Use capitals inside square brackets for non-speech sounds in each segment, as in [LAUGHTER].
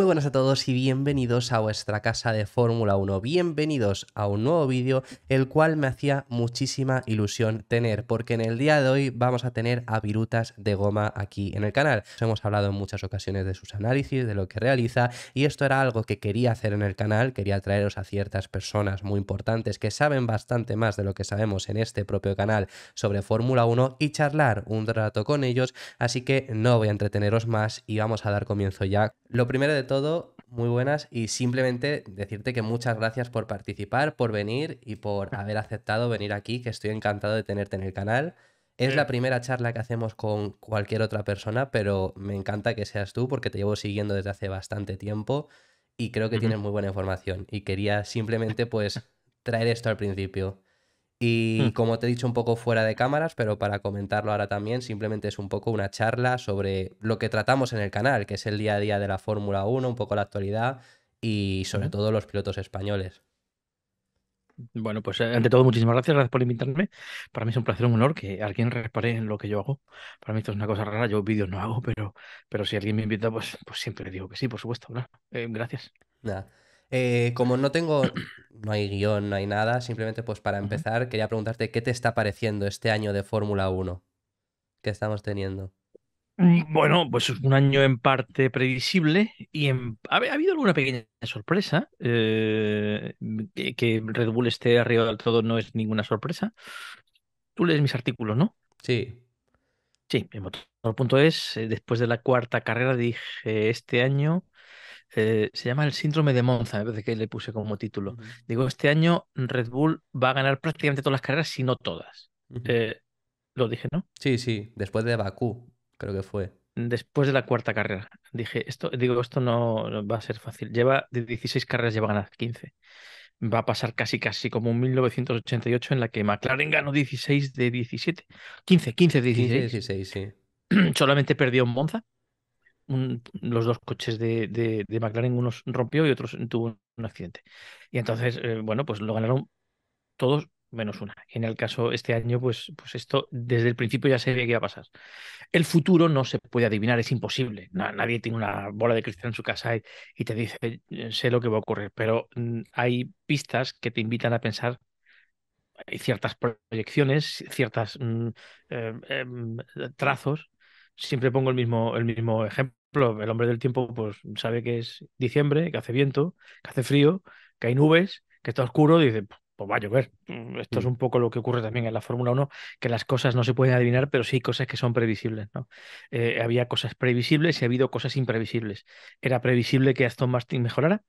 Muy buenas a todos y bienvenidos a vuestra casa de Fórmula 1. Bienvenidos a un nuevo vídeo, el cual me hacía muchísima ilusión tener, porque en el día de hoy vamos a tener a Virutas de Goma aquí en el canal. hemos hablado en muchas ocasiones de sus análisis, de lo que realiza, y esto era algo que quería hacer en el canal, quería traeros a ciertas personas muy importantes que saben bastante más de lo que sabemos en este propio canal sobre Fórmula 1 y charlar un rato con ellos, así que no voy a entreteneros más y vamos a dar comienzo ya. Lo primero de todo, muy buenas y simplemente decirte que muchas gracias por participar, por venir y por [LAUGHS] haber aceptado venir aquí, que estoy encantado de tenerte en el canal. Es la primera charla que hacemos con cualquier otra persona, pero me encanta que seas tú porque te llevo siguiendo desde hace bastante tiempo y creo que tienes muy buena información y quería simplemente pues traer esto al principio. Y hmm. como te he dicho un poco fuera de cámaras, pero para comentarlo ahora también, simplemente es un poco una charla sobre lo que tratamos en el canal, que es el día a día de la Fórmula 1, un poco la actualidad y sobre todo los pilotos españoles. Bueno, pues eh, ante todo, muchísimas gracias, gracias por invitarme. Para mí es un placer, un honor que alguien repare en lo que yo hago. Para mí esto es una cosa rara, yo vídeos no hago, pero, pero si alguien me invita, pues, pues siempre le digo que sí, por supuesto. Eh, gracias. Eh, como no tengo, [CLEARS THROAT] no hay guión, no hay nada, simplemente pues para empezar quería preguntarte qué te está pareciendo este año de Fórmula 1 que estamos teniendo. Mm, bueno, pues es un año en parte previsible y en... ha, habido alguna pequeña sorpresa. Eh, que, Red Bull esté arriba del todo no es ninguna sorpresa. Tú lees mis artículos, ¿no? Sí. Sí, El punto es, eh, después de la cuarta carrera dije, este año eh, se llama el síndrome de Monza, me parece que le puse como título. Digo, este año Red Bull va a ganar prácticamente todas las carreras, si no todas. Eh, lo dije, ¿no? Sí, sí, después de Bakú, creo que fue. Después de la cuarta carrera. Dije, esto, digo, esto no va a ser fácil. Lleva de 16 carreras, lleva a 15. Va a pasar casi, casi como un 1988 en la que McLaren ganó 16 de 17. 15, 15 16. 16, sí. [CLEARS THROAT] Solamente perdió en Monza los dos coches de, McLaren, unos rompió y otros tuvo un accidente. Y entonces, eh, bueno, pues lo ganaron todos menos una. En el caso este año, pues, pues esto desde el principio ya se veía que iba a pasar. El futuro no se puede adivinar, es imposible. nadie tiene una bola de cristal en su casa y, te dice, eh, sé lo que va a ocurrir, pero mm, hay pistas que te invitan a pensar. Hay ciertas proyecciones, ciertos mm, eh, em, trazos. Siempre pongo el mismo, el mismo ejemplo el hombre del tiempo pues sabe que es diciembre, que hace viento, que hace frío, que hay nubes, que está oscuro, dice, pues va a llover. Mm, esto es mm. un poco lo que ocurre también en la Fórmula 1, que las cosas no se pueden adivinar, pero sí cosas que son previsibles. ¿no? Eh, había cosas previsibles y ha habido cosas imprevisibles. ¿Era previsible que Aston Martin mejorara?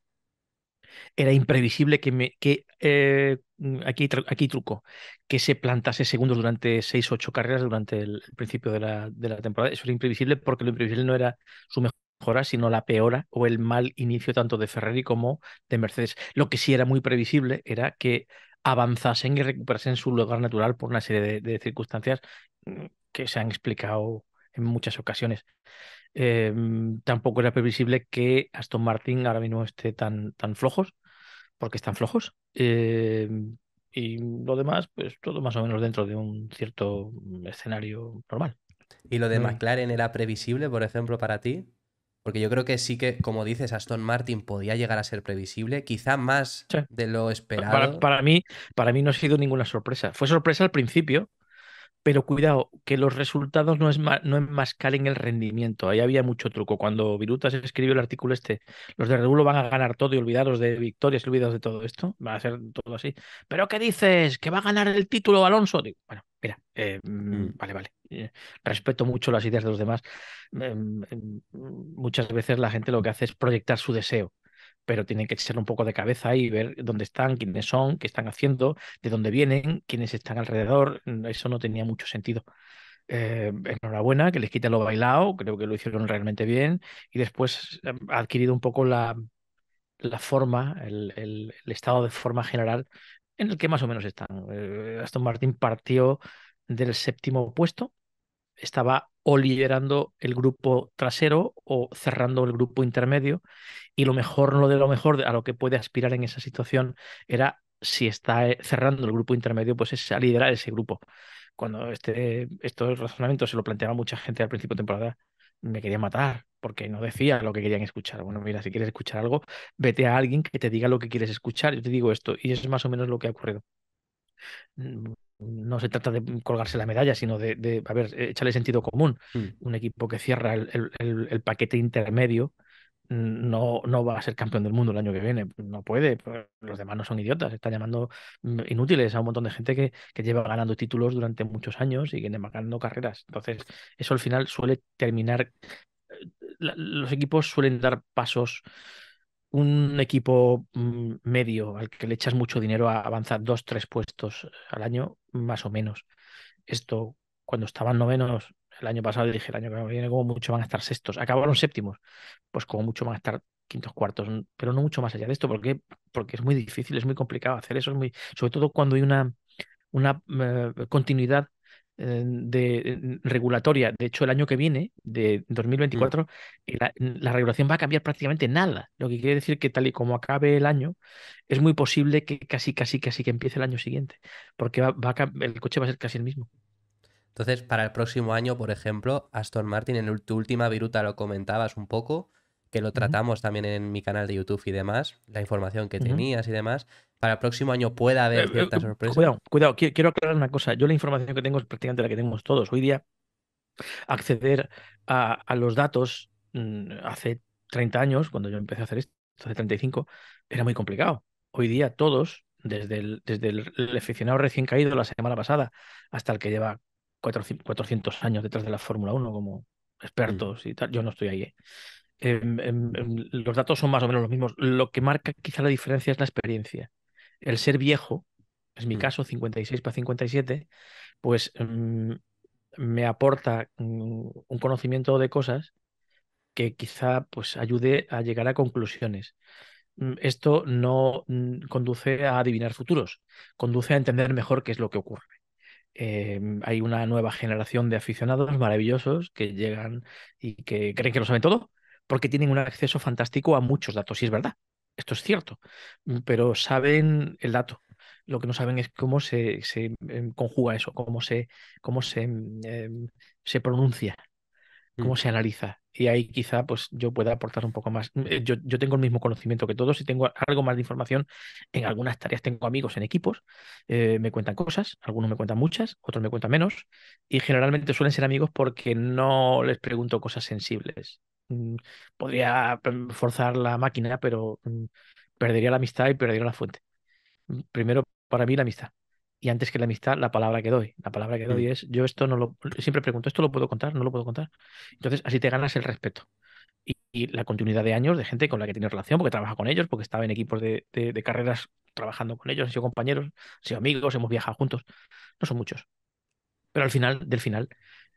Era imprevisible que, me, que eh, mm, aquí, aquí truco, que se plantase segundos durante seis o ocho carreras durante el, principio de la, de la temporada. Eso era imprevisible porque lo imprevisible no era su mejora, sino la peora o el mal inicio tanto de Ferrari como de Mercedes. Lo que sí era muy previsible era que avanzasen y recuperasen su lugar natural por una serie de, de circunstancias mm, que se han explicado en muchas ocasiones. Em, tampoco era previsible que Aston Martin ahora mismo esté tan, tan flojos, porque están flojos. Em, y lo demás, pues todo más o menos dentro de un cierto escenario normal. ¿Y lo de mm. McLaren era previsible, por ejemplo, para ti? Porque yo creo que sí que, como dices, Aston Martin podía llegar a ser previsible, quizá más de lo esperado. Para, mí, para mí no ha sido ninguna sorpresa. Fue sorpresa al principio, pero cuidado, que los resultados no, es no enmascaren el rendimiento. Ahí había mucho truco. Cuando Virutas escribió el artículo este, los de Regulo van a ganar todo y olvidaros de victorias y olvidaros de todo esto. Va a ser todo así. ¿Pero qué dices? ¿Que va a ganar el título Alonso? bueno, mira, eh, mm, mm. vale, vale. Eh, respeto mucho las ideas de los demás. Em, em, muchas veces la gente lo que hace es proyectar su deseo pero tienen que echarle un poco de cabeza y ver dónde están, quiénes son, qué están haciendo, de dónde vienen, quiénes están alrededor. Mm, eso no tenía mucho sentido. Eh, enhorabuena, que les quita lo bailado, creo que lo hicieron realmente bien y después eh, ha adquirido un poco la, forma, el, estado de forma general en el que más o menos están. Eh, Aston Martin partió del séptimo puesto estaba o liderando el grupo trasero o cerrando el grupo intermedio y lo mejor, lo de lo mejor a lo que puede aspirar en esa situación era si está eh, cerrando el grupo intermedio, pues es a liderar ese grupo. Cuando este, estos razonamiento se lo planteaba mucha gente al principio de temporada, me quería matar porque no decía lo que querían escuchar. Bueno, mira, si quieres escuchar algo, vete a alguien que te diga lo que quieres escuchar. Yo te digo esto y es más o menos lo que ha ocurrido mm, no se trata de colgarse la medalla, sino de, de a ver, sentido común. Hmm. Un equipo que cierra el, paquete intermedio mm, no, no, va a ser campeón del mundo el año que viene. No puede. Pues, los demás no son idiotas. Están llamando mm, inútiles a un montón de gente que, que lleva ganando títulos durante muchos años y que va ganando carreras. Entonces, eso al final suele terminar. Eh, los equipos suelen dar pasos un equipo mm, medio al que le echas mucho dinero avanza dos, tres puestos eh, al año, más o menos. Esto, cuando estaban novenos el año pasado, dije el año que viene, como mucho van a estar sextos. Acabaron séptimos, pues como mucho van a estar quintos, cuartos, mm, pero no mucho más allá de esto, porque, porque es muy difícil, es muy complicado hacer eso, es muy, sobre todo cuando hay una, una eh, continuidad de, regulatoria. De hecho, el año que viene, de 2024, eh, la, regulación va a cambiar prácticamente nada. Lo que quiere decir que tal y como acabe el año, es muy posible que casi, casi, casi que empiece el año siguiente, porque va, el coche va a ser casi el mismo. Entonces, para el próximo año, por ejemplo, Aston Martin, en tu última viruta lo comentabas un poco, que lo tratamos también en mi canal de YouTube y demás, la información que tenías y demás, para el próximo año pueda haber eh, eh, ciertas sorpresas. Cuidado, cuidado, quiero aclarar una cosa. Yo la información que tengo es prácticamente la que tenemos todos. Hoy día, acceder a, los datos mm, hace 30 años, cuando yo empecé a hacer esto, hace 35, era muy complicado. Hoy día todos, desde el, aficionado recién caído la semana pasada hasta el que lleva 400 años detrás de la Fórmula 1 como mm. expertos y tal, yo no estoy ahí. ¿eh? Em, em, em, los datos son más o menos los mismos. Lo que marca quizá la diferencia es la experiencia el ser viejo, es mi mm. caso, 56 para 57, pues mm, me aporta mm, un conocimiento de cosas que quizá pues ayude a llegar a conclusiones. Esto no conduce a adivinar futuros, conduce a entender mejor qué es lo que ocurre. Em, hay una nueva generación de aficionados maravillosos que llegan y que creen que lo saben todo porque tienen un acceso fantástico a muchos datos, y es verdad. Esto es cierto, mm, pero saben el dato. Lo que no saben es cómo se, em, conjuga eso, cómo se, cómo se, mm, em, se pronuncia, mm. cómo se analiza. Y ahí quizá pues, yo pueda aportar un poco más. Eh, yo, tengo el mismo conocimiento que todos y tengo algo más de información en algunas tareas. Tengo amigos en equipos, eh, me cuentan cosas, algunos me cuentan muchas, otros me cuentan menos, y generalmente suelen ser amigos porque no les pregunto cosas sensibles Mm, podría mm, forzar la máquina, pero mm, perdería la amistad y perdería la fuente. Primero, para mí, la amistad. Y antes que la amistad, la palabra que doy. La palabra que doy es, yo esto no lo, siempre pregunto, ¿esto lo puedo contar? ¿No lo puedo contar? Entonces, así te ganas el respeto. Y, la continuidad de años de gente con la que tienes relación, porque trabaja con ellos, porque estaba en equipos de, carreras trabajando con ellos, han sido compañeros, han sido amigos, hemos viajado juntos. No son muchos. Pero al final, del final,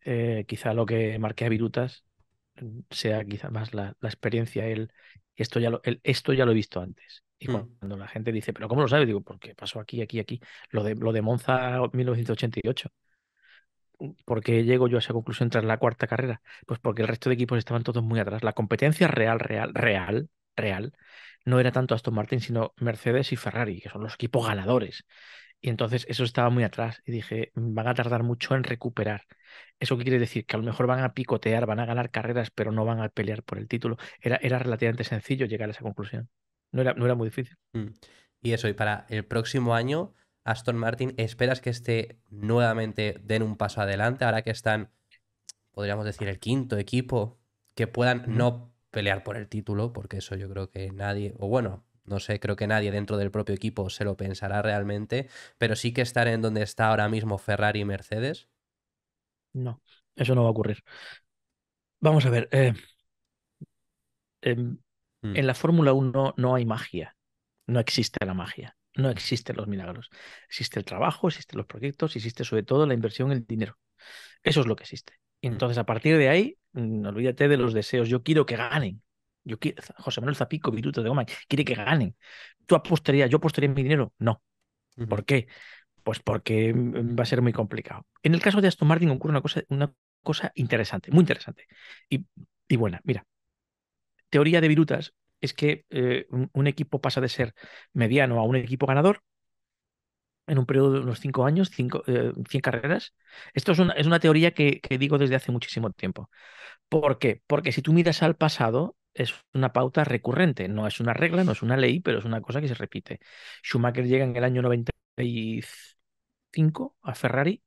eh, quizá lo que marqué a Virutas sea quizás más la, experiencia, el esto, ya lo, esto ya lo he visto antes. Y mm. cuando la gente dice, ¿pero cómo lo sabe? Digo, porque pasó aquí, aquí, aquí. Lo de, lo de Monza 1988. Mm, ¿Por qué llego yo a esa conclusión tras la cuarta carrera? Pues porque el resto de equipos estaban todos muy atrás. La competencia real, real, real, real, no era tanto Aston Martin, sino Mercedes y Ferrari, que son los equipos ganadores. Y entonces eso estaba muy atrás y dije, van a tardar mucho en recuperar. ¿Eso qué quiere decir? Que a lo mejor van a picotear, van a ganar carreras, pero no van a pelear por el título. Era, era relativamente sencillo llegar a esa conclusión. No era, no era muy difícil. Mm. Y eso, y para el próximo año, Aston Martin, ¿esperas que esté nuevamente den un paso adelante ahora que están, podríamos decir, el quinto equipo? Que puedan no pelear por el título, porque eso yo creo que nadie, o bueno, no sé, creo que nadie dentro del propio equipo se lo pensará realmente, pero sí que estar en donde está ahora mismo Ferrari y Mercedes. No, eso no va a ocurrir. Vamos a ver, eh, em, hmm. en la Fórmula 1 no hay magia, no existe la magia, no existen los milagros, existe el trabajo, existen los proyectos, existe sobre todo la inversión, el dinero. Eso es lo que existe. Hmm. Entonces, a partir de ahí, mm, olvídate de los deseos. Yo quiero que ganen. Yo quiero, José Manuel Zapico, Viruto de Goma, quiere que ganen. ¿Tú apostarías, yo apostaría mi dinero? No. ¿Por qué? Pues porque mm, va a ser muy complicado. En el caso de Aston Martin ocurre una cosa, una cosa interesante, muy interesante y, buena. Mira, teoría de Virutas es que eh, un, equipo pasa de ser mediano a un equipo ganador en un periodo de unos cinco años, cinco, 100 eh, carreras. Esto es una, teoría que, que, digo desde hace muchísimo tiempo. ¿Por qué? Porque si tú miras al pasado, es una pauta recurrente, no es una regla, no es una ley, pero es una cosa que se repite. Schumacher llega en el año 95 a Ferrari,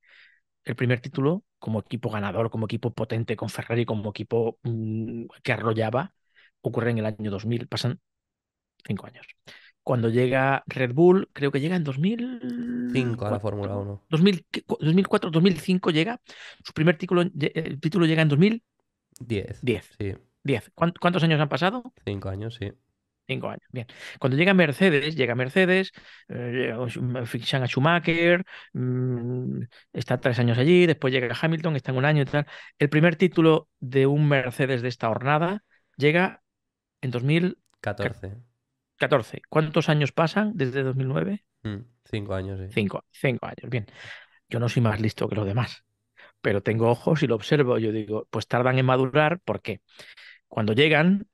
el primer título como equipo ganador, como equipo potente con Ferrari, como equipo mm, que arrollaba, ocurre en el año 2000, pasan cinco años. Cuando llega Red Bull, creo que llega en 2005 a la Fórmula 1. 2004, 2005 llega. Su primer título, el título llega en 2010. 10. 10. ¿Cuántos años han pasado? Cinco años, sí. Cinco años, bien. Cuando llega Mercedes, llega Mercedes, eh, fichan a Schumacher, mm, está tres años allí, después llega Hamilton, está en un año y tal. El primer título de un Mercedes de esta jornada llega en 2014. 14. ¿Cuántos años pasan desde 2009? Mm, cinco años, sí. Cinco, cinco años, bien. Yo no soy más listo que los demás, pero tengo ojos y lo observo. Yo digo, pues tardan en madurar, ¿por qué? Cuando llegan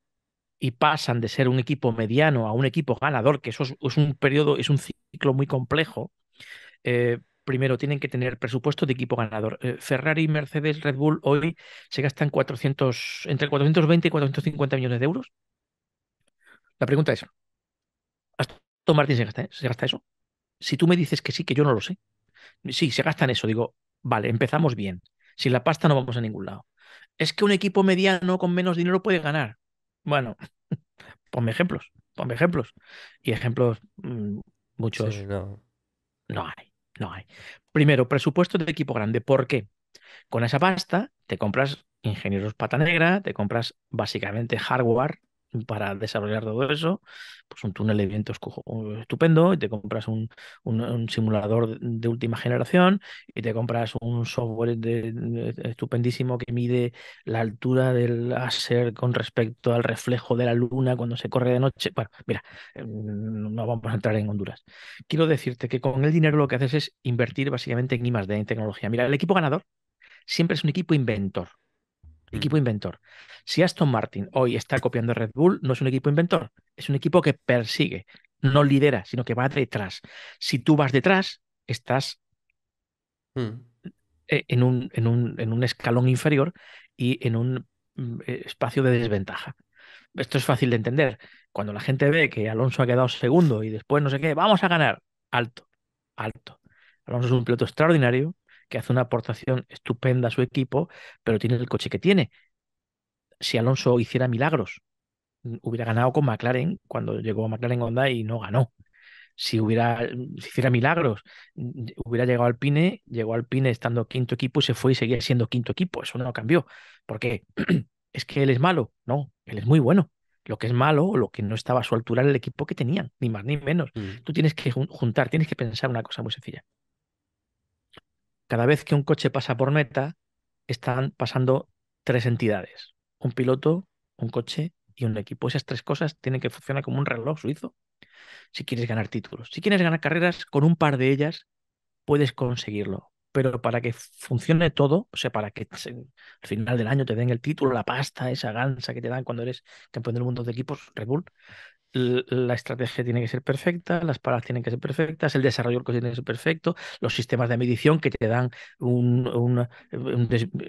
y pasan de ser un equipo mediano a un equipo ganador, que eso es, un periodo, es un ciclo muy complejo, eh, primero tienen que tener presupuesto de equipo ganador. Eh, Ferrari, Mercedes, Red Bull hoy se gastan 400, entre 420 y 450 millones de euros. La pregunta es, ¿Aston Martin eh? se gasta, eso? Si tú me dices que sí, que yo no lo sé. Sí, se gastan eso. Digo, vale, empezamos bien. Sin la pasta no vamos a ningún lado es que un equipo mediano con menos dinero puede ganar. Bueno, [LAUGHS] ponme ejemplos, ponme ejemplos. Y ejemplos mm, muchos no. no hay, no hay. Primero, presupuesto de equipo grande. ¿Por qué? Con esa pasta te compras ingenieros pata negra, te compras básicamente hardware para desarrollar todo eso, pues un túnel de viento eh, estupendo y te compras un, simulador de última generación y te compras un software estupendísimo que mide la altura del láser con respecto al reflejo de la luna cuando se corre de noche. Bueno, mira, em, no vamos a entrar en Honduras. Quiero decirte que con el dinero lo que haces es invertir básicamente en I+D, en tecnología. Mira, el equipo ganador siempre es un equipo inventor. Mm. Equipo inventor. Si Aston Martin hoy está copiando a Red Bull, no es un equipo inventor, es un equipo que persigue, no lidera, sino que va detrás. Si tú vas detrás, estás mm. e, en, un, en un escalón inferior y en un mm, eh, espacio de desventaja. Esto es fácil de entender. Cuando la gente ve que Alonso ha quedado segundo y después no sé qué, vamos a ganar. Alto, alto. Alonso es un piloto extraordinario, que hace una aportación estupenda a su equipo, pero tiene el coche que tiene. Si Alonso hiciera milagros, mm, hubiera ganado con McLaren cuando llegó a McLaren Honda y no ganó. Si hubiera, mm, hiciera milagros, mm, hubiera llegado al Pine, llegó al Pine estando quinto equipo y se fue y seguía siendo quinto equipo. Eso no cambió. porque [CLEARS THROAT] ¿Es que él es malo? No, él es muy bueno lo que es malo o lo que no estaba a su altura en el equipo que tenían, ni más ni menos. Tú tienes que juntar, tienes que pensar una cosa muy sencilla cada vez que un coche pasa por meta, están pasando tres entidades, un piloto, un coche y un equipo. Esas tres cosas tienen que funcionar como un reloj suizo si quieres ganar títulos. Si quieres ganar carreras, con un par de ellas puedes conseguirlo. Pero para que funcione todo, o sea, para que al final del año te den el título, la pasta, esa gansa que te dan cuando eres campeón del mundo de equipos, Red la estrategia tiene que ser perfecta, las paradas tienen que ser perfectas, el desarrollo del coche tiene que ser perfecto, los sistemas de medición que te dan un,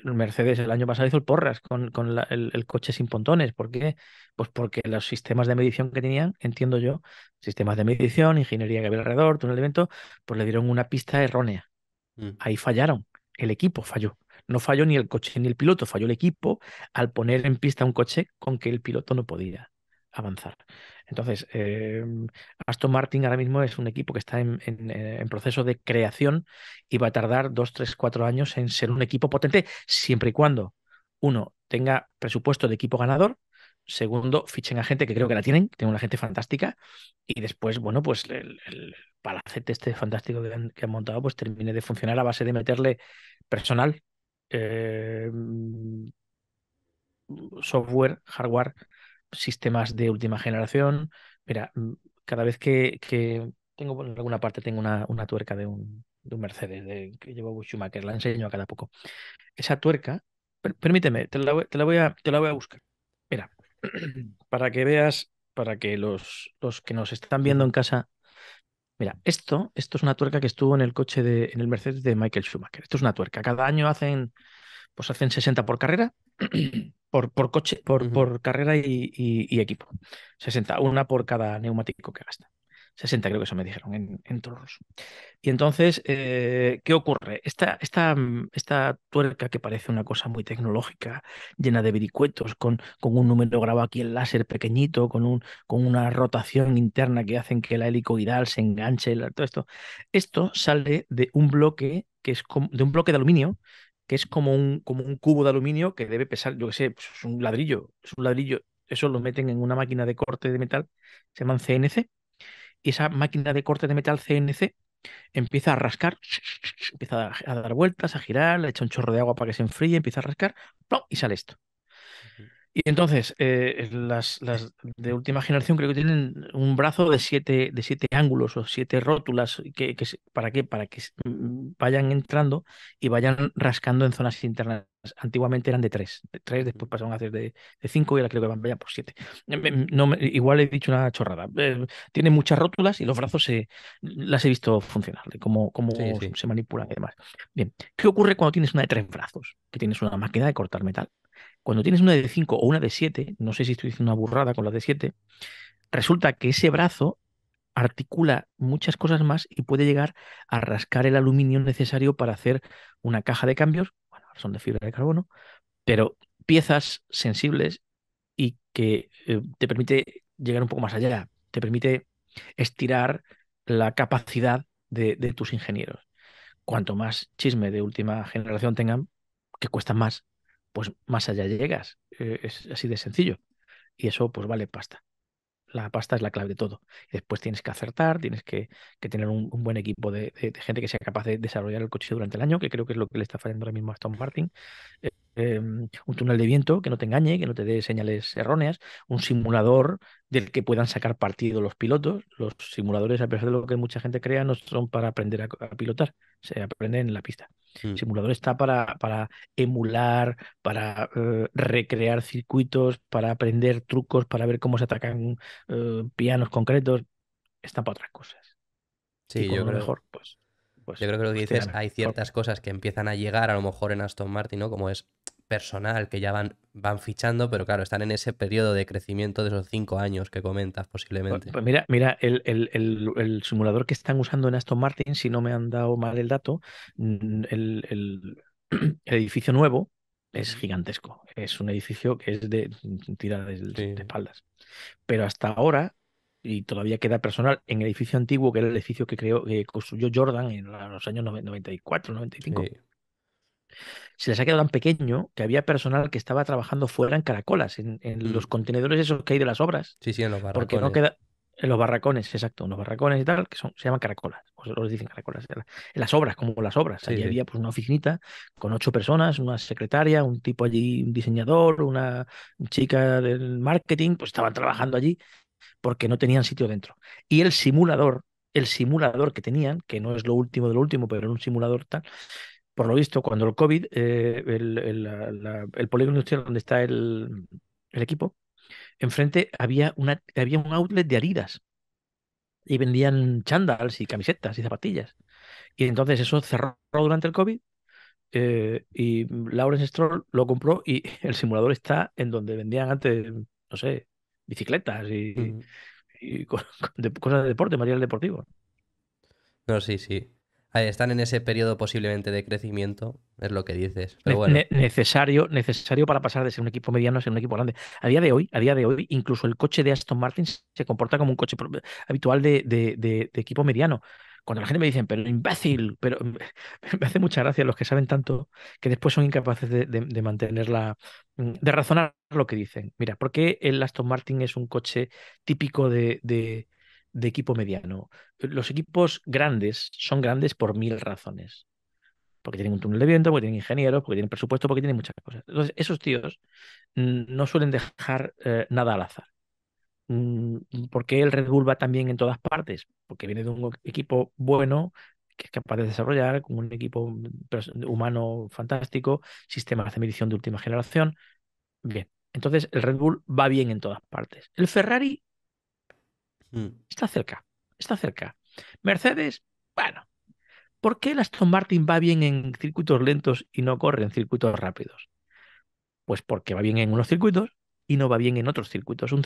Mercedes el año pasado hizo el porras con, el, coche sin pontones. ¿Por qué? Pues porque los sistemas de medición que tenían, entiendo yo, sistemas de medición, ingeniería que había alrededor, túnel de elemento, pues le dieron una pista errónea. Mm. Ahí fallaron, el equipo falló. No falló ni el coche ni el piloto, falló el equipo al poner en pista un coche con que el piloto no podía avanzar. Entonces, em, Aston Martin ahora mismo es un equipo que está eh, en, proceso de creación y va a tardar dos, tres, cuatro años en ser un equipo potente, siempre y cuando, uno, tenga presupuesto de equipo ganador, segundo, fichen a gente que creo que la tienen, tienen una gente fantástica, y después, bueno, pues el, palacete este fantástico que han, montado, pues termine de funcionar a base de meterle personal. Em, software, hardware, sistemas de última generación. Mira, mm, cada vez que, que tengo en alguna parte tengo una, una tuerca de un, de un Mercedes de, que llevo Schumacher, la enseño a cada poco. Esa tuerca, permíteme, te la, voy a, te la voy a buscar. Mira, [CLEARS THROAT] para que veas, para que los, los que nos están viendo en casa Mira, esto, esto es una tuerca que estuvo en el coche de, en el Mercedes de Michael Schumacher. Esto es una tuerca. Cada año hacen pues hacen 60 por carrera, [CLEARS THROAT] por, coche, por, carrera y, equipo. 60, una por cada neumático que gasta. 60 creo que eso me dijeron en, en toros. Y entonces, eh, ¿qué ocurre? Esta, esta, esta tuerca que parece una cosa muy tecnológica, llena de vericuetos, con, con un número grabado aquí en láser pequeñito, con, un, con una rotación interna que hacen que la helicoidal se enganche, todo esto. Esto sale de un bloque que es de un bloque de aluminio que es como un, como un cubo de aluminio que debe pesar, yo que sé, pues, es un ladrillo, es un ladrillo, eso lo meten en una máquina de corte de metal, se llaman CNC, y esa máquina de corte de metal CNC empieza a rascar, [LAUGHS] empieza a dar vueltas, a girar, le echa un chorro de agua para que se enfríe, empieza a rascar, y sale esto. Y entonces, eh, las, de última generación creo que tienen un brazo de siete, de siete ángulos o siete rótulas que, ¿para qué? Para que mm, vayan entrando y vayan rascando en zonas internas. Antiguamente eran de tres, tres, después pasaron a hacer de, cinco y ahora creo que van ya por siete. Em, em, no, igual he dicho una chorrada. Eh, tiene muchas rótulas y los brazos se, las he visto funcionar, cómo, se manipulan y demás. Bien, ¿qué ocurre cuando tienes una de tres brazos? Que tienes una máquina de cortar metal cuando tienes una de 5 o una de 7, no sé si estoy diciendo una burrada con la de 7, resulta que ese brazo articula muchas cosas más y puede llegar a rascar el aluminio necesario para hacer una caja de cambios, bueno, son de fibra de carbono, pero piezas sensibles y que eh, te permite llegar un poco más allá, te permite estirar la capacidad de, tus ingenieros. Cuanto más chisme de última generación tengan, que cuesta más, pues más allá llegas. Eh, es así de sencillo. Y eso pues vale pasta. La pasta es la clave de todo. Después tienes que acertar, tienes que, que tener un, buen equipo de, gente que sea capaz de desarrollar el coche durante el año, que creo que es lo que le está fallando ahora mismo a Aston Martin. Em, un túnel de viento que no te engañe, que no te dé señales erróneas, un simulador del que puedan sacar partido los pilotos. Los simuladores, a pesar de lo que mucha gente crea, no son para aprender a, pilotar, se aprenden en la pista. El mm. simulador está para, para emular, para eh, recrear circuitos, para aprender trucos, para ver cómo se atacan eh, pianos concretos. Está para otras cosas. Sí, yo creo... Pues, pues, yo creo que lo que pues dices, hay ciertas cosas que empiezan a llegar a lo mejor en Aston Martin, ¿no? Como es personal que ya van, van fichando, pero claro, están en ese periodo de crecimiento de esos cinco años que comentas pues, posiblemente. Pues mira, mira el, el, simulador que están usando en Aston Martin, si no me han dado mal el dato, mm, [CLEARS THROAT] el, edificio nuevo es gigantesco. Es un edificio que es de mm, tira de, espaldas. Pero hasta ahora y todavía queda personal en el edificio antiguo, que era el edificio que, creó, que construyó Jordan en los años 94, 95. Sí se les ha quedado tan pequeño que había personal que estaba trabajando fuera en caracolas, en, los mm. contenedores esos que hay de las obras. Sí, sí, en los barracones. Porque no queda, en los barracones, exacto, en los barracones y tal, que son, se llaman caracolas, o los dicen caracolas, en las obras, como las obras. allí había pues una oficinita con ocho personas, una secretaria, un tipo allí, un diseñador, una chica del marketing, pues estaban trabajando allí porque no tenían sitio dentro. Y el simulador, el simulador que tenían, que no es lo último de lo último, pero era un simulador tal, por lo visto, cuando el COVID, eh, el, polígono industrial donde está el, equipo, enfrente había, una, había un outlet de Adidas y vendían chandals y camisetas y zapatillas. Y entonces eso cerró durante el COVID eh, y Lawrence Stroll lo compró y [LAUGHS] el simulador está en donde vendían antes, no sé, bicicletas y [LAUGHS] cosas de deporte, material deportivo. No, sí, sí están en ese periodo posiblemente de crecimiento, es lo que dices. necesario, necesario para pasar de ser un equipo mediano a ser un equipo grande. A día de hoy, a día de hoy, incluso el coche de Aston Martin se comporta como un coche habitual de, equipo mediano. Cuando la gente me dice, pero imbécil, pero [LAUGHS] me hace mucha gracia los que saben tanto que después son incapaces de, mantenerla, de razonar lo que dicen. Mira, ¿por qué el Aston Martin es un coche típico de, de equipo mediano. Los equipos grandes son grandes por mil razones. Porque tienen un túnel de viento, porque tienen ingenieros, porque tienen presupuesto, porque tienen muchas cosas. Entonces, esos tíos no suelen dejar eh, nada al azar. Mm, ¿Por qué el Red Bull va también en todas partes? Porque viene de un equipo bueno, que es capaz de desarrollar, con un equipo mm, humano fantástico, sistemas de medición de última generación. Bien, entonces el Red Bull va bien en todas partes. El Ferrari Mm. Está cerca, está cerca. Mercedes, bueno, ¿por qué el Aston Martin va bien en circuitos lentos y no corre en circuitos rápidos? Pues porque va bien en unos circuitos y no va bien en otros circuitos. Un,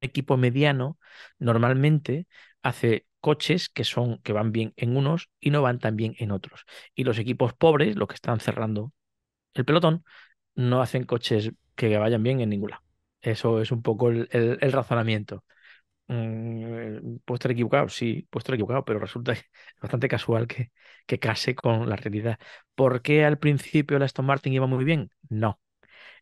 equipo mediano normalmente hace coches que son que van bien en unos y no van tan bien en otros. Y los equipos pobres, los que están cerrando el pelotón, no hacen coches que vayan bien en ninguna. Eso es un poco el razonamiento. Mm, eh, puedo estar equivocado, sí, puedo estar equivocado, pero resulta [LAUGHS] bastante casual que, que case con la realidad. ¿Por qué al principio el Aston Martin iba muy bien? No.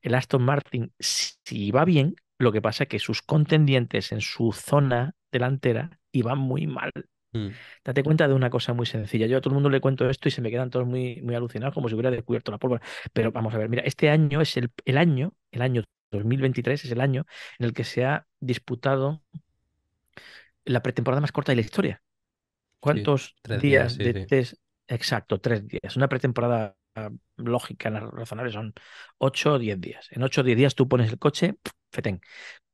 El Aston Martin sí iba bien, lo que pasa es que sus contendientes en su zona delantera iban muy mal. Mm. Date cuenta de una cosa muy sencilla. Yo a todo el mundo le cuento esto y se me quedan todos muy, muy alucinados como si hubiera descubierto la pólvora. Pero vamos a ver, mira, este año es el, el año, el año 2023 es el año en el que se ha disputado la pretemporada más corta de la historia. ¿Cuántos días, de Exacto, tres días. Una pretemporada ah, lógica, razonable, son ocho o diez días. En ocho o diez días tú pones el coche, Feten.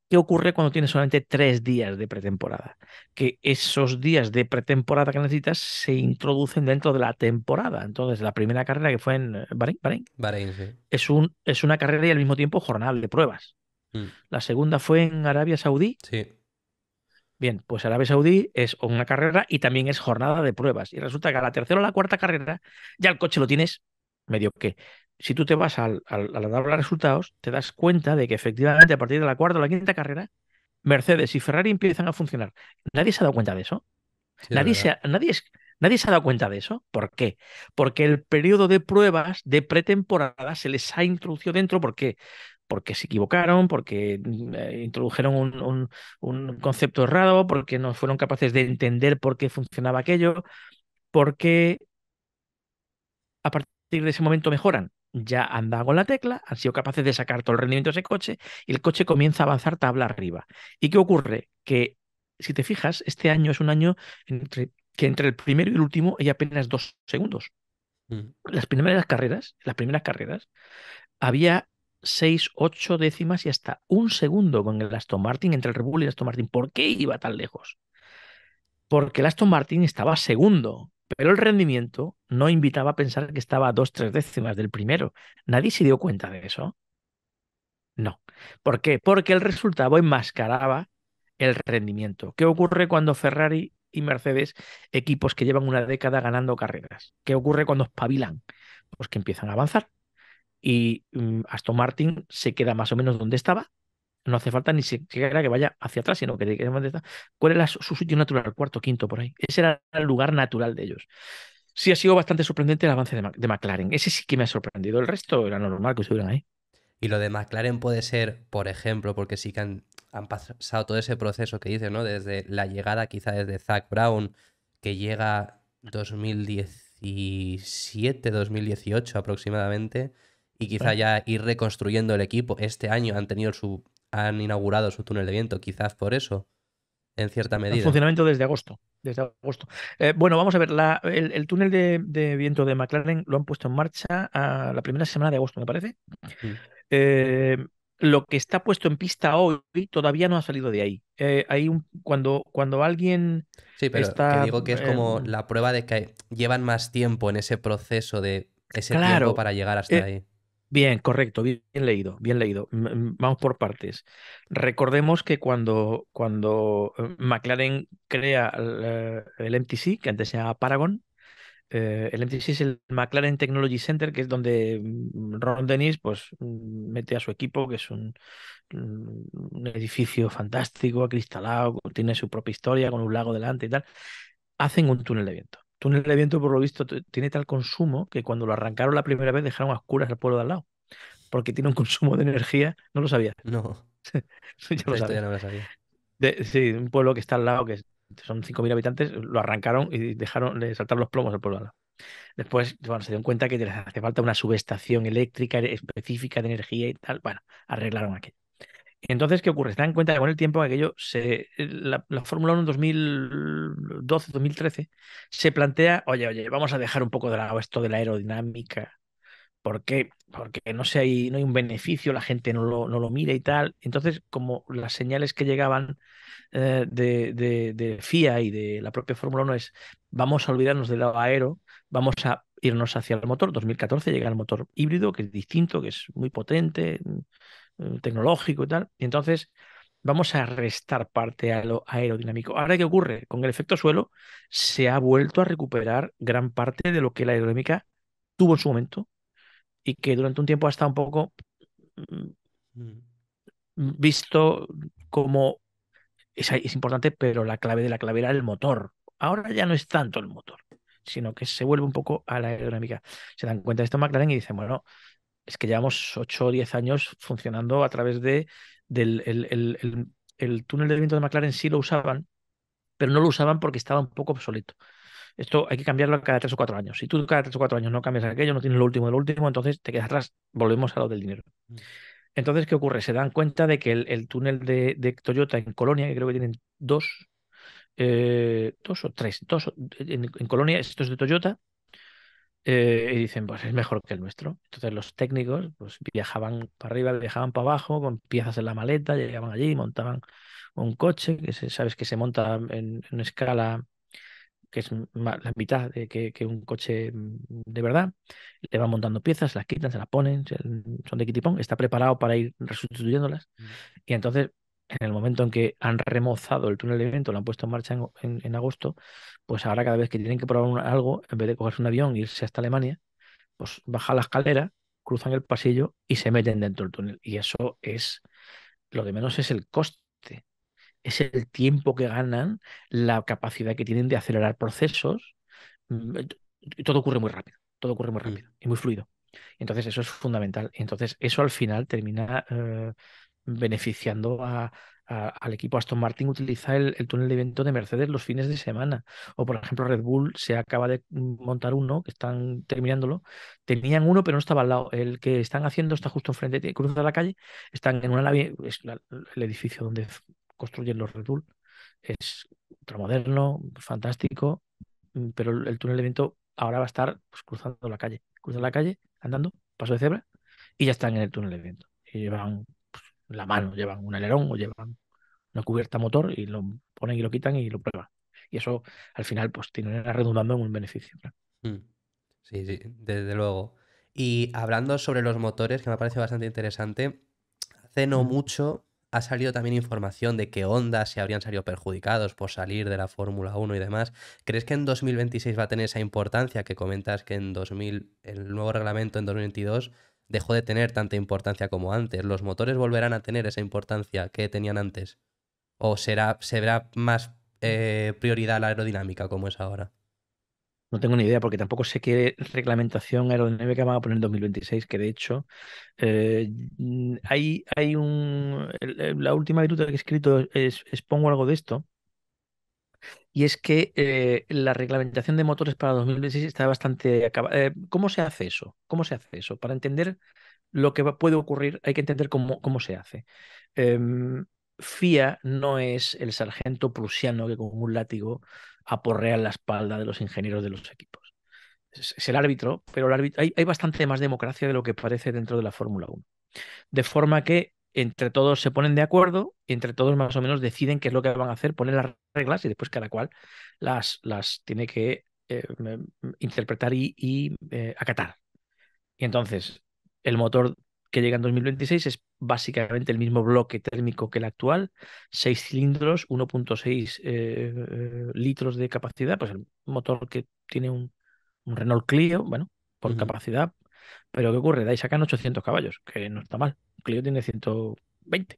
¿Qué ocurre cuando tienes solamente tres días de pretemporada? Que esos días de pretemporada que necesitas se introducen dentro de la temporada. Entonces, la primera carrera que fue en eh, Bahrein, Bahrein, sí. es, un, es una carrera y al mismo tiempo jornal de pruebas. Mm. La segunda fue en Arabia Saudí. Sí. Bien, pues Arabia Saudí es una carrera y también es jornada de pruebas. Y resulta que a la tercera o la cuarta carrera ya el coche lo tienes medio que. Si tú te vas a la tabla resultados, te das cuenta de que efectivamente a partir de la cuarta o la quinta carrera, Mercedes y Ferrari empiezan a funcionar. Nadie se ha dado cuenta de eso. nadie, nadie, nadie se ha dado cuenta de eso. ¿Por qué? Porque el periodo de pruebas de pretemporada se les ha introducido dentro. ¿Por qué? porque se equivocaron, porque mm, eh, introdujeron un, concepto errado, porque no fueron capaces de entender por qué funcionaba aquello, porque a partir de ese momento mejoran. Ya han dado con la tecla, han sido capaces de sacar todo el rendimiento de ese coche y el coche comienza a avanzar tabla arriba. ¿Y qué ocurre? Que si te fijas, este año es un año que entre el primero y el último hay apenas dos segundos. Mm. Las primeras carreras, las primeras carreras, había 6, 8 décimas y hasta un segundo con el Aston Martin, entre el Red y el Aston Martin. ¿Por qué iba tan lejos? Porque el Aston Martin estaba segundo, pero el rendimiento no invitaba a pensar que estaba a 2, 3 décimas del primero. Nadie se dio cuenta de eso. No. ¿Por qué? Porque el resultado enmascaraba el rendimiento. ¿Qué ocurre cuando Ferrari y Mercedes, equipos que llevan una década ganando carreras? ¿Qué ocurre cuando espabilan? Pues que empiezan a avanzar y hasta mm, Aston Martin se queda más o menos donde estaba. No hace falta ni siquiera que vaya hacia atrás, sino que quede donde está. ¿Cuál era su sitio natural? Cuarto, quinto, por ahí. Ese era el lugar natural de ellos. Sí ha sido bastante sorprendente el avance de, McLaren. Ese sí que me ha sorprendido. El resto era normal que estuvieran ahí. Y lo de McLaren puede ser, por ejemplo, porque sí que han, pasado todo ese proceso que dice ¿no? Desde la llegada, quizá desde Zach Brown, que llega 2017, 2018 aproximadamente y quizá ya ir reconstruyendo el equipo. Este año han tenido su, han inaugurado su túnel de viento, quizás por eso, en cierta medida. funcionamiento desde agosto. Desde agosto. Eh, bueno, vamos a ver, la, el, túnel de, viento de McLaren lo han puesto en marcha la primera semana de agosto, me parece. Eh, lo que está puesto en pista hoy todavía no ha salido de ahí. Eh, hay cuando, cuando alguien. Sí, pero está, que digo que es como em, la prueba de que llevan más tiempo en ese proceso de ese tiempo para llegar hasta ahí. Bien, correcto, bien, leído, bien leído. Vamos por partes. Recordemos que cuando, cuando eh, McLaren crea el, MTC, que antes se llamaba Paragon, eh, el MTC es el McLaren Technology Center, que es donde mm, Ron Dennis pues, mm, mete a su equipo, que es un, mm, un edificio fantástico, acristalado, tiene su propia historia, con un lago delante y tal. Hacen un túnel de viento un elemento por lo visto, tiene tal consumo que cuando lo arrancaron la primera vez dejaron a oscuras al pueblo de al lado. Porque tiene un consumo de energía. No lo sabía. No. [LAUGHS] no lo sabía. sí, un pueblo que está al lado, que son 5.000 habitantes, lo arrancaron y dejaron, le saltaron los plomos al pueblo de al lado. Después, bueno, se dieron cuenta que les hace falta una subestación eléctrica específica de energía y tal. Bueno, arreglaron aquello. Entonces, ¿qué ocurre? Se dan cuenta que con el tiempo aquello se. Eh, la, Fórmula 1 2012-2013 se plantea, oye, oye, vamos a dejar un poco de lado esto de la aerodinámica. ¿Por qué? Porque no, sé, hay, no hay un beneficio, la gente no lo, no lo mira y tal. Entonces, como las señales que llegaban eh, de, FIA y de la propia Fórmula 1 es, vamos a olvidarnos del lado aero, vamos a irnos hacia el motor. 2014 llega el motor híbrido, que es distinto, que es muy potente, eh, tecnológico y tal. Y entonces vamos a restar parte a lo aerodinámico. Ahora, ¿qué ocurre? Con el efecto suelo se ha vuelto a recuperar gran parte de lo que la aerodinámica tuvo en su momento y que durante un tiempo ha estado un poco mm, mm, visto como es, importante, pero la clave de la clave era el motor. Ahora ya no es tanto el motor, sino que se vuelve un poco a la aerodinámica. Se dan cuenta de esto McLaren y dicen, bueno, es que llevamos 8 o 10 años funcionando a través de, del el, túnel de viento de McLaren, sí lo usaban, pero no lo usaban porque estaba un poco obsoleto. Esto hay que cambiarlo cada 3 o 4 años. Si tú cada 3 o 4 años no cambias aquello, no tienes lo último de lo último, entonces te quedas atrás. Volvemos a lo del dinero. Mm. Entonces, ¿qué ocurre? Se dan cuenta de que el, túnel de, Toyota en Colonia, que creo que tienen dos, eh, dos o tres, dos, en, en, Colonia, esto es de Toyota, eh, y dicen, pues es mejor que el nuestro. Entonces los técnicos pues, viajaban para arriba, viajaban para abajo, con piezas en la maleta, llegaban allí, montaban un coche, que sabes que se monta en, una escala que es la mitad de que, un coche mm, de verdad. Le van montando piezas, las quitan, se las ponen, son de kitipón, está preparado para ir sustituyéndolas mm. Y entonces en el momento en que han remozado el túnel de viento, lo han puesto en marcha en, agosto, pues ahora cada vez que tienen que probar algo, en vez de cogerse un avión e irse hasta Alemania, pues bajan la escalera, cruzan el pasillo y se meten dentro del túnel. Y eso es, lo de menos es el coste, es el tiempo que ganan, la capacidad que tienen de acelerar procesos. Mm, eh, todo ocurre muy rápido, todo ocurre muy mm. rápido y muy fluido. Entonces eso es fundamental. Entonces eso al final termina... Eh, beneficiando a, al equipo Aston Martin utiliza el, túnel de viento de Mercedes los fines de semana. O por ejemplo, Red Bull se acaba de montar uno, que están terminándolo. Tenían uno, pero no estaba al lado. El que están haciendo está justo enfrente, cruza la calle, están en una nave, es el edificio donde construyen los Red Bull. Es ultramoderno, fantástico, mm, pero el, túnel de viento ahora va a estar pues, cruzando la calle. Cruzan la calle, andando, paso de cebra, y ya están en el túnel de viento. Y van la mano, llevan un alerón o llevan una cubierta motor y lo ponen y lo quitan y lo prueban. Y eso al final pues tiene redundando en un beneficio. Mm. Sí, sí, desde luego. Y hablando sobre los motores, que me parece bastante interesante, hace no mm. mucho ha salido también información de que Honda se habrían salido perjudicados por salir de la Fórmula 1 y demás. ¿Crees que en 2026 va a tener esa importancia que comentas que en 2000, el nuevo reglamento en 2022 dejó de tener tanta importancia como antes. ¿Los motores volverán a tener esa importancia que tenían antes? ¿O será, verá más eh, prioridad la aerodinámica como es ahora? No tengo ni idea, porque tampoco sé qué reglamentación aerodinámica van a poner en 2026, que de hecho eh, hay, un... La última viruta que he escrito es, pongo algo de esto, y es que eh, la reglamentación de motores para 2026 está bastante acabada. Eh, ¿Cómo se hace eso? ¿Cómo se hace eso? Para entender lo que puede ocurrir hay que entender cómo, se hace. Em, FIA no es el sargento prusiano que con un látigo aporrea la espalda de los ingenieros de los equipos. Es, el árbitro, pero hay, hay bastante más democracia de lo que parece dentro de la Fórmula 1. De forma que entre todos se ponen de acuerdo, entre todos más o menos deciden qué es lo que van a hacer, ponen las reglas y después cada cual las, las tiene que eh, interpretar y, eh, acatar. Y entonces, el motor que llega en 2026 es básicamente el mismo bloque térmico que el actual, seis cilindros, 1.6 eh, litros de capacidad, pues el motor que tiene un, Renault Clio, bueno, por capacidad, pero ¿qué ocurre? dais acá sacan 800 caballos, que no está mal. Clio tiene 120.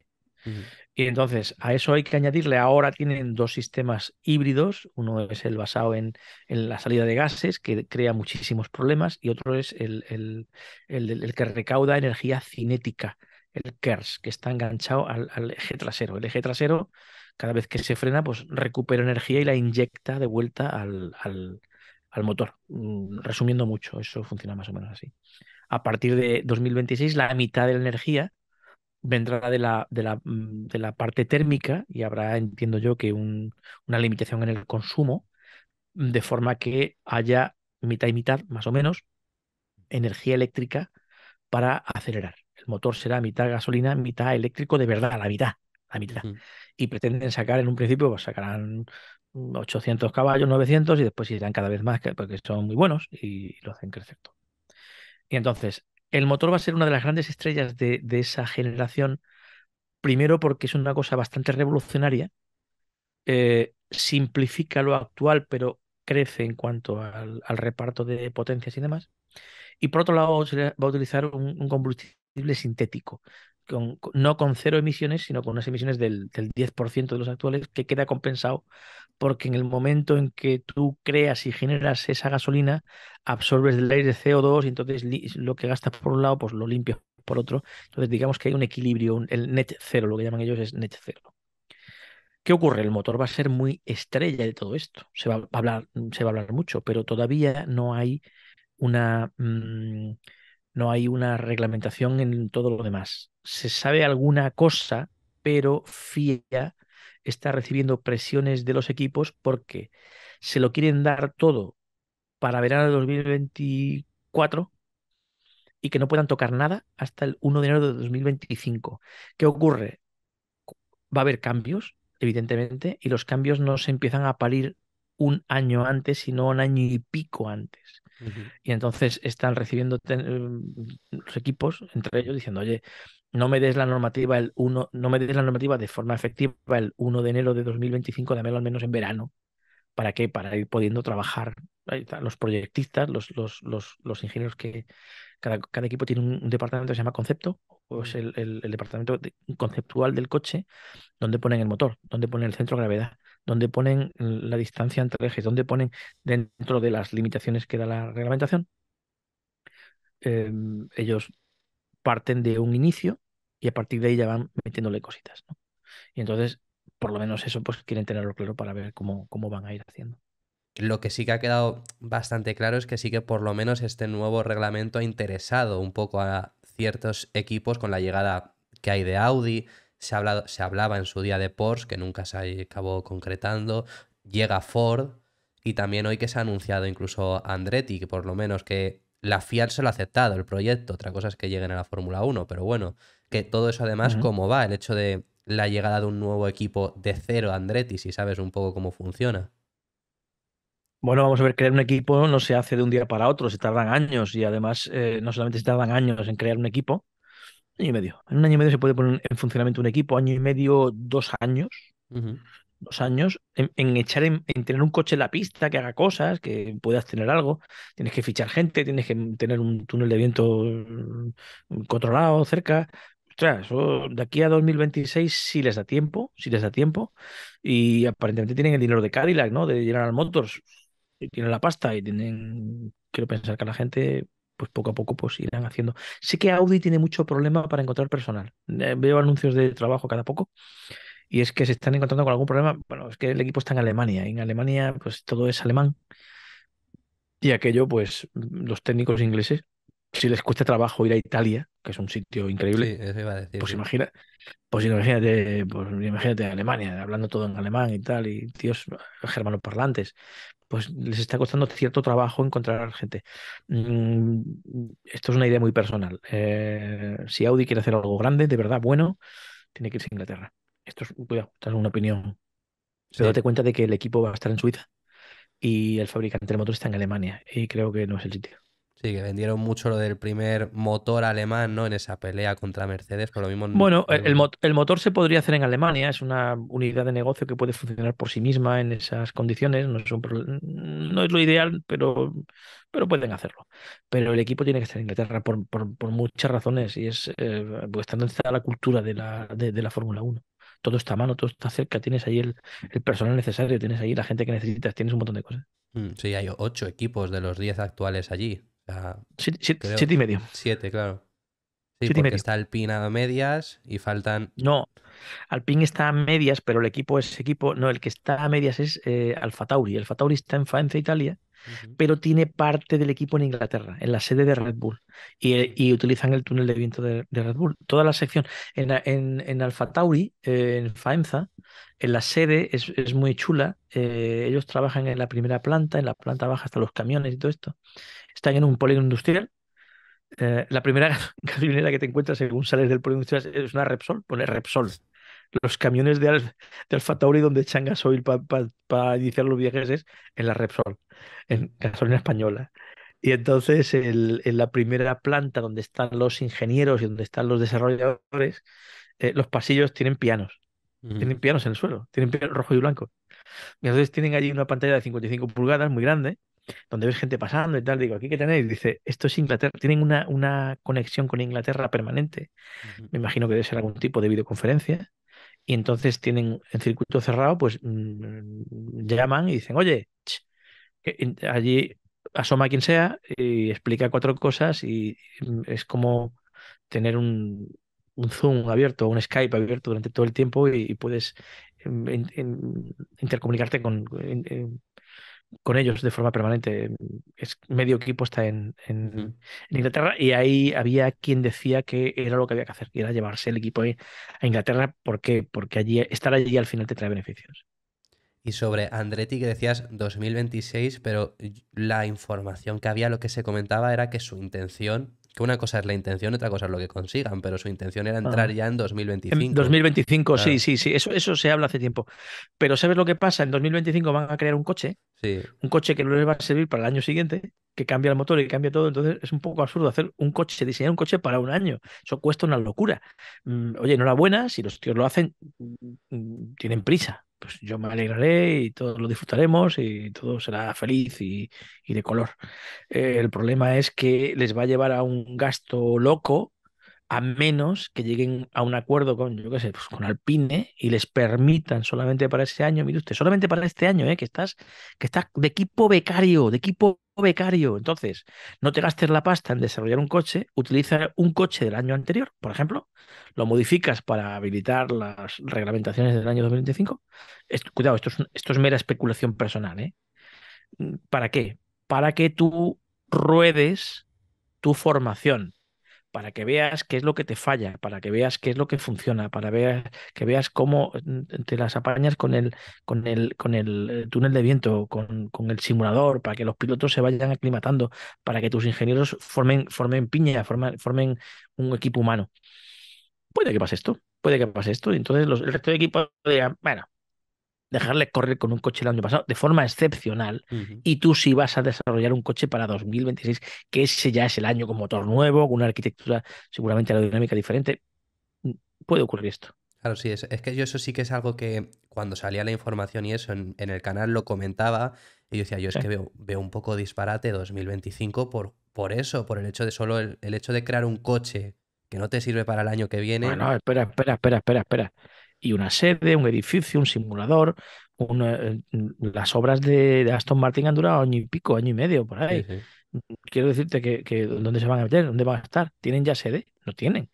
Y entonces a eso hay que añadirle, ahora tienen dos sistemas híbridos, uno es el basado en, en la salida de gases, que crea muchísimos problemas, y otro es el, el, que recauda energía cinética, el KERS, que está enganchado al, eje trasero. El eje trasero, cada vez que se frena, pues recupera energía y la inyecta de vuelta al, al, al motor. Mm, resumiendo mucho, eso funciona más o menos así. A partir de 2026, la mitad de la energía vendrá de la, de la, mm, parte térmica y habrá, entiendo yo, que una limitación en el consumo, de forma que haya mitad y mitad, más o menos, energía eléctrica para acelerar. El motor será mitad gasolina, mitad eléctrico de verdad, la mitad mitad. Y pretenden sacar, en un principio, pues sacarán 800 caballos, 900 y después irán cada vez más porque son muy buenos y lo hacen crecer todo. Y entonces, el motor va a ser una de las grandes estrellas de, de esa generación, primero porque es una cosa bastante revolucionaria, eh, simplifica lo actual, pero crece en cuanto al, reparto de potencias y demás. Y por otro lado, se va a utilizar un combustible sintético, no con cero emisiones, sino con unas emisiones del, 10% de los actuales, que queda compensado porque en el momento en que tú creas y generas esa gasolina, absorbes del aire de CO2 y entonces lo que gastas por un lado, pues lo limpias por otro. Entonces digamos que hay un equilibrio, el net cero, lo que llaman ellos es net cero. ¿Qué ocurre? El motor va a ser muy estrella de todo esto. Se va a hablar, se va a hablar mucho, pero todavía no hay una... Mm, no hay una reglamentación en todo lo demás se sabe alguna cosa, pero FIA está recibiendo presiones de los equipos porque se lo quieren dar todo para verano de 2024 y que no puedan tocar nada hasta el 1 de enero de 2025. ¿Qué ocurre? Va a haber cambios, evidentemente, y los cambios no se empiezan a parir un año antes, sino un año y pico antes. Y entonces están recibiendo los em, equipos entre ellos diciendo, oye, no me des la normativa el uno no me des la normativa de forma efectiva el 1 de enero de 2025, dámelo al menos en verano. ¿Para qué? Para ir pudiendo trabajar. Los proyectistas, los, los, los, ingenieros que cada, equipo tiene un, departamento que se llama concepto, o es el, departamento conceptual del coche, donde ponen el motor, donde ponen el centro de gravedad, donde ponen la distancia entre ejes, dónde ponen dentro de las limitaciones que da la reglamentación. Em, ellos parten de un inicio y a partir de ahí ya van metiéndole cositas. Y entonces, por lo menos eso, pues quieren tenerlo claro para ver cómo, cómo van a ir haciendo. Lo que sí que ha quedado bastante claro es que sí que por lo menos este nuevo reglamento ha interesado un poco a ciertos equipos con la llegada que hay de Audi, se, se hablaba en su día de Porsche, que nunca se acabó concretando. Llega Ford. Y también hoy que se ha anunciado incluso Andretti, que por lo menos que la FIAT se lo ha aceptado el proyecto. Otra cosa es que lleguen a la Fórmula 1. Pero bueno, que todo eso además, cómo va, el hecho de la llegada de un nuevo equipo de cero Andretti, si sabes un poco cómo funciona. Bueno, vamos a ver, crear un equipo no se hace de un día para otro, se tardan años y además eh, no solamente se tardan años en crear un equipo, Año y medio. En un año y medio se puede poner en funcionamiento un equipo, año y medio, dos años. Dos años en, echar, en, tener un coche en la pista que haga cosas, que puedas tener algo. Tienes que fichar gente, tienes que tener un túnel de viento mm, controlado cerca. Ostras, eso de aquí a 2026 si les da tiempo, si les da tiempo. Y aparentemente tienen el dinero de Cadillac, ¿no? De al Motors. tienen la pasta y tienen. Quiero pensar que la gente pues poco a poco pues irán haciendo. Sé que Audi tiene mucho problema para encontrar personal. Eh, veo anuncios de trabajo cada poco y es que se están encontrando con algún problema. Bueno, es que el equipo está en Alemania. En Alemania pues todo es alemán y aquello pues los técnicos ingleses si les cuesta trabajo ir a Italia, que es un sitio increíble, pues imagina, pues imagínate, pues imagínate Alemania, hablando todo en alemán y tal, y tíos germanos parlantes, pues les está costando cierto trabajo encontrar gente. Mm, esto es una idea muy personal. Eh, si Audi quiere hacer algo grande, de verdad bueno, tiene que irse a Inglaterra. Esto es, cuidado, una opinión. se Pero date cuenta de que el equipo va a estar en Suiza y el fabricante de motor está en Alemania y creo que no es el sitio. Sí, que vendieron mucho lo del primer motor alemán, ¿no? En esa pelea contra Mercedes, por lo mismo. Bueno, el, motor se podría hacer en Alemania, es una unidad de negocio que puede funcionar por sí misma en esas condiciones, no es, lo ideal, pero, pero pueden hacerlo. Pero el equipo tiene que estar en Inglaterra por, muchas razones y es eh, pues estando está la cultura de la, de, la Fórmula 1 todo está a mano, todo está cerca, tienes ahí el, el, personal necesario, tienes ahí la gente que necesitas, tienes un montón de cosas. Mm, sí, hay ocho equipos de los diez actuales allí sea, siete, y medio. Siete, claro. porque está Alpine a medias y faltan. No, Alpine está a medias, pero el equipo es equipo. No, el que está a medias es eh, Alfa Tauri. Alfa Tauri está en Faenza Italia, pero tiene parte del equipo en Inglaterra, en la sede de Red Bull. Y, eh, y utilizan el túnel de viento de, Red Bull. Toda la sección. En, en, en Alfa Tauri, eh, en Faenza, en la sede es, es muy chula. Eh, ellos trabajan en la primera planta, en la planta baja hasta los camiones y todo esto están en un polígono industrial. Eh, la primera gasolinera [LAUGHS] que te encuentras según sales del polígono industrial es una Repsol, pone Repsol. Los camiones de, de Alfa Tauri donde echan gasoil para iniciar los viajes es en la Repsol, en gasolina española. Y entonces en la primera planta donde están los ingenieros y donde están los desarrolladores, eh, los pasillos tienen pianos. Tienen pianos en el suelo, tienen pianos rojo y blanco. Y entonces tienen allí una pantalla de 55 pulgadas muy grande donde ves gente pasando y tal, digo, ¿aquí qué tenéis? Dice, esto es Inglaterra, tienen una, una conexión con Inglaterra permanente, me imagino que debe ser algún tipo de videoconferencia, y entonces tienen el circuito cerrado, pues mm, llaman y dicen, oye, allí asoma quien sea y explica cuatro cosas y mm, es como tener un, Zoom abierto, un Skype abierto durante todo el tiempo y, puedes mm, intercomunicarte con, con ellos de forma permanente. Es, medio equipo está en, en, Inglaterra y ahí había quien decía que era lo que había que hacer, que era llevarse el equipo a Inglaterra. ¿Por qué? Porque allí, estar allí al final te trae beneficios. Y sobre Andretti que decías 2026, pero la información que había, lo que se comentaba era que su intención que una cosa es la intención, otra cosa es lo que consigan, pero su intención era ah. entrar ya en 2025. En 2025, sí, sí, sí, eso, eso se habla hace tiempo. Pero ¿sabes lo que pasa? En 2025 van a crear un coche, un coche que no les va a servir para el año siguiente, que cambia el motor y cambia todo, entonces es un poco absurdo hacer un coche, diseñar un coche para un año, eso cuesta una locura. Mm, oye, enhorabuena, si los tíos lo hacen, mm, mm, tienen prisa, pues yo me alegraré y todos lo disfrutaremos y todo será feliz y, de color. Eh, el problema es que les va a llevar a un gasto loco a menos que lleguen a un acuerdo con, yo qué sé, pues con Alpine y les permitan solamente para ese año, mire usted, solamente para este año, eh, que, estás, que estás de equipo becario, de equipo becario. Entonces, no te gastes la pasta en desarrollar un coche, utiliza un coche del año anterior, por ejemplo, lo modificas para habilitar las reglamentaciones del año 2025. cuidado, esto es, esto es mera especulación personal. ¿eh? Mm, ¿Para qué? Para que tú ruedes tu formación para que veas qué es lo que te falla, para que veas qué es lo que funciona, para ver, que veas cómo mm, te las apañas con el, con el, con el eh, túnel de viento, con, con el simulador, para que los pilotos se vayan aclimatando, para que tus ingenieros formen, formen piña, formen, un equipo humano. Puede que pase esto, puede que pase esto. y Entonces los, el resto de equipo diga, bueno, dejarle correr con un coche el año pasado de forma excepcional y tú sí vas a desarrollar un coche para 2026, que ese ya es el año con motor nuevo, con una arquitectura seguramente aerodinámica diferente. Mm, puede ocurrir esto. Claro, sí, es, que yo eso sí que es algo que cuando salía la información y eso en, el canal lo comentaba y yo decía, yo es que veo, un poco disparate 2025 por, por eso, por el hecho de solo el, hecho de crear un coche que no te sirve para el año que viene. No, bueno, espera, espera, espera, espera, espera y una sede, un edificio, un simulador. Eh, eh, las obras de, Aston Martin han durado año y pico, año y medio, por ahí. Quiero decirte que, dónde se van a meter, dónde van a estar. ¿Tienen ya sede? No tienen.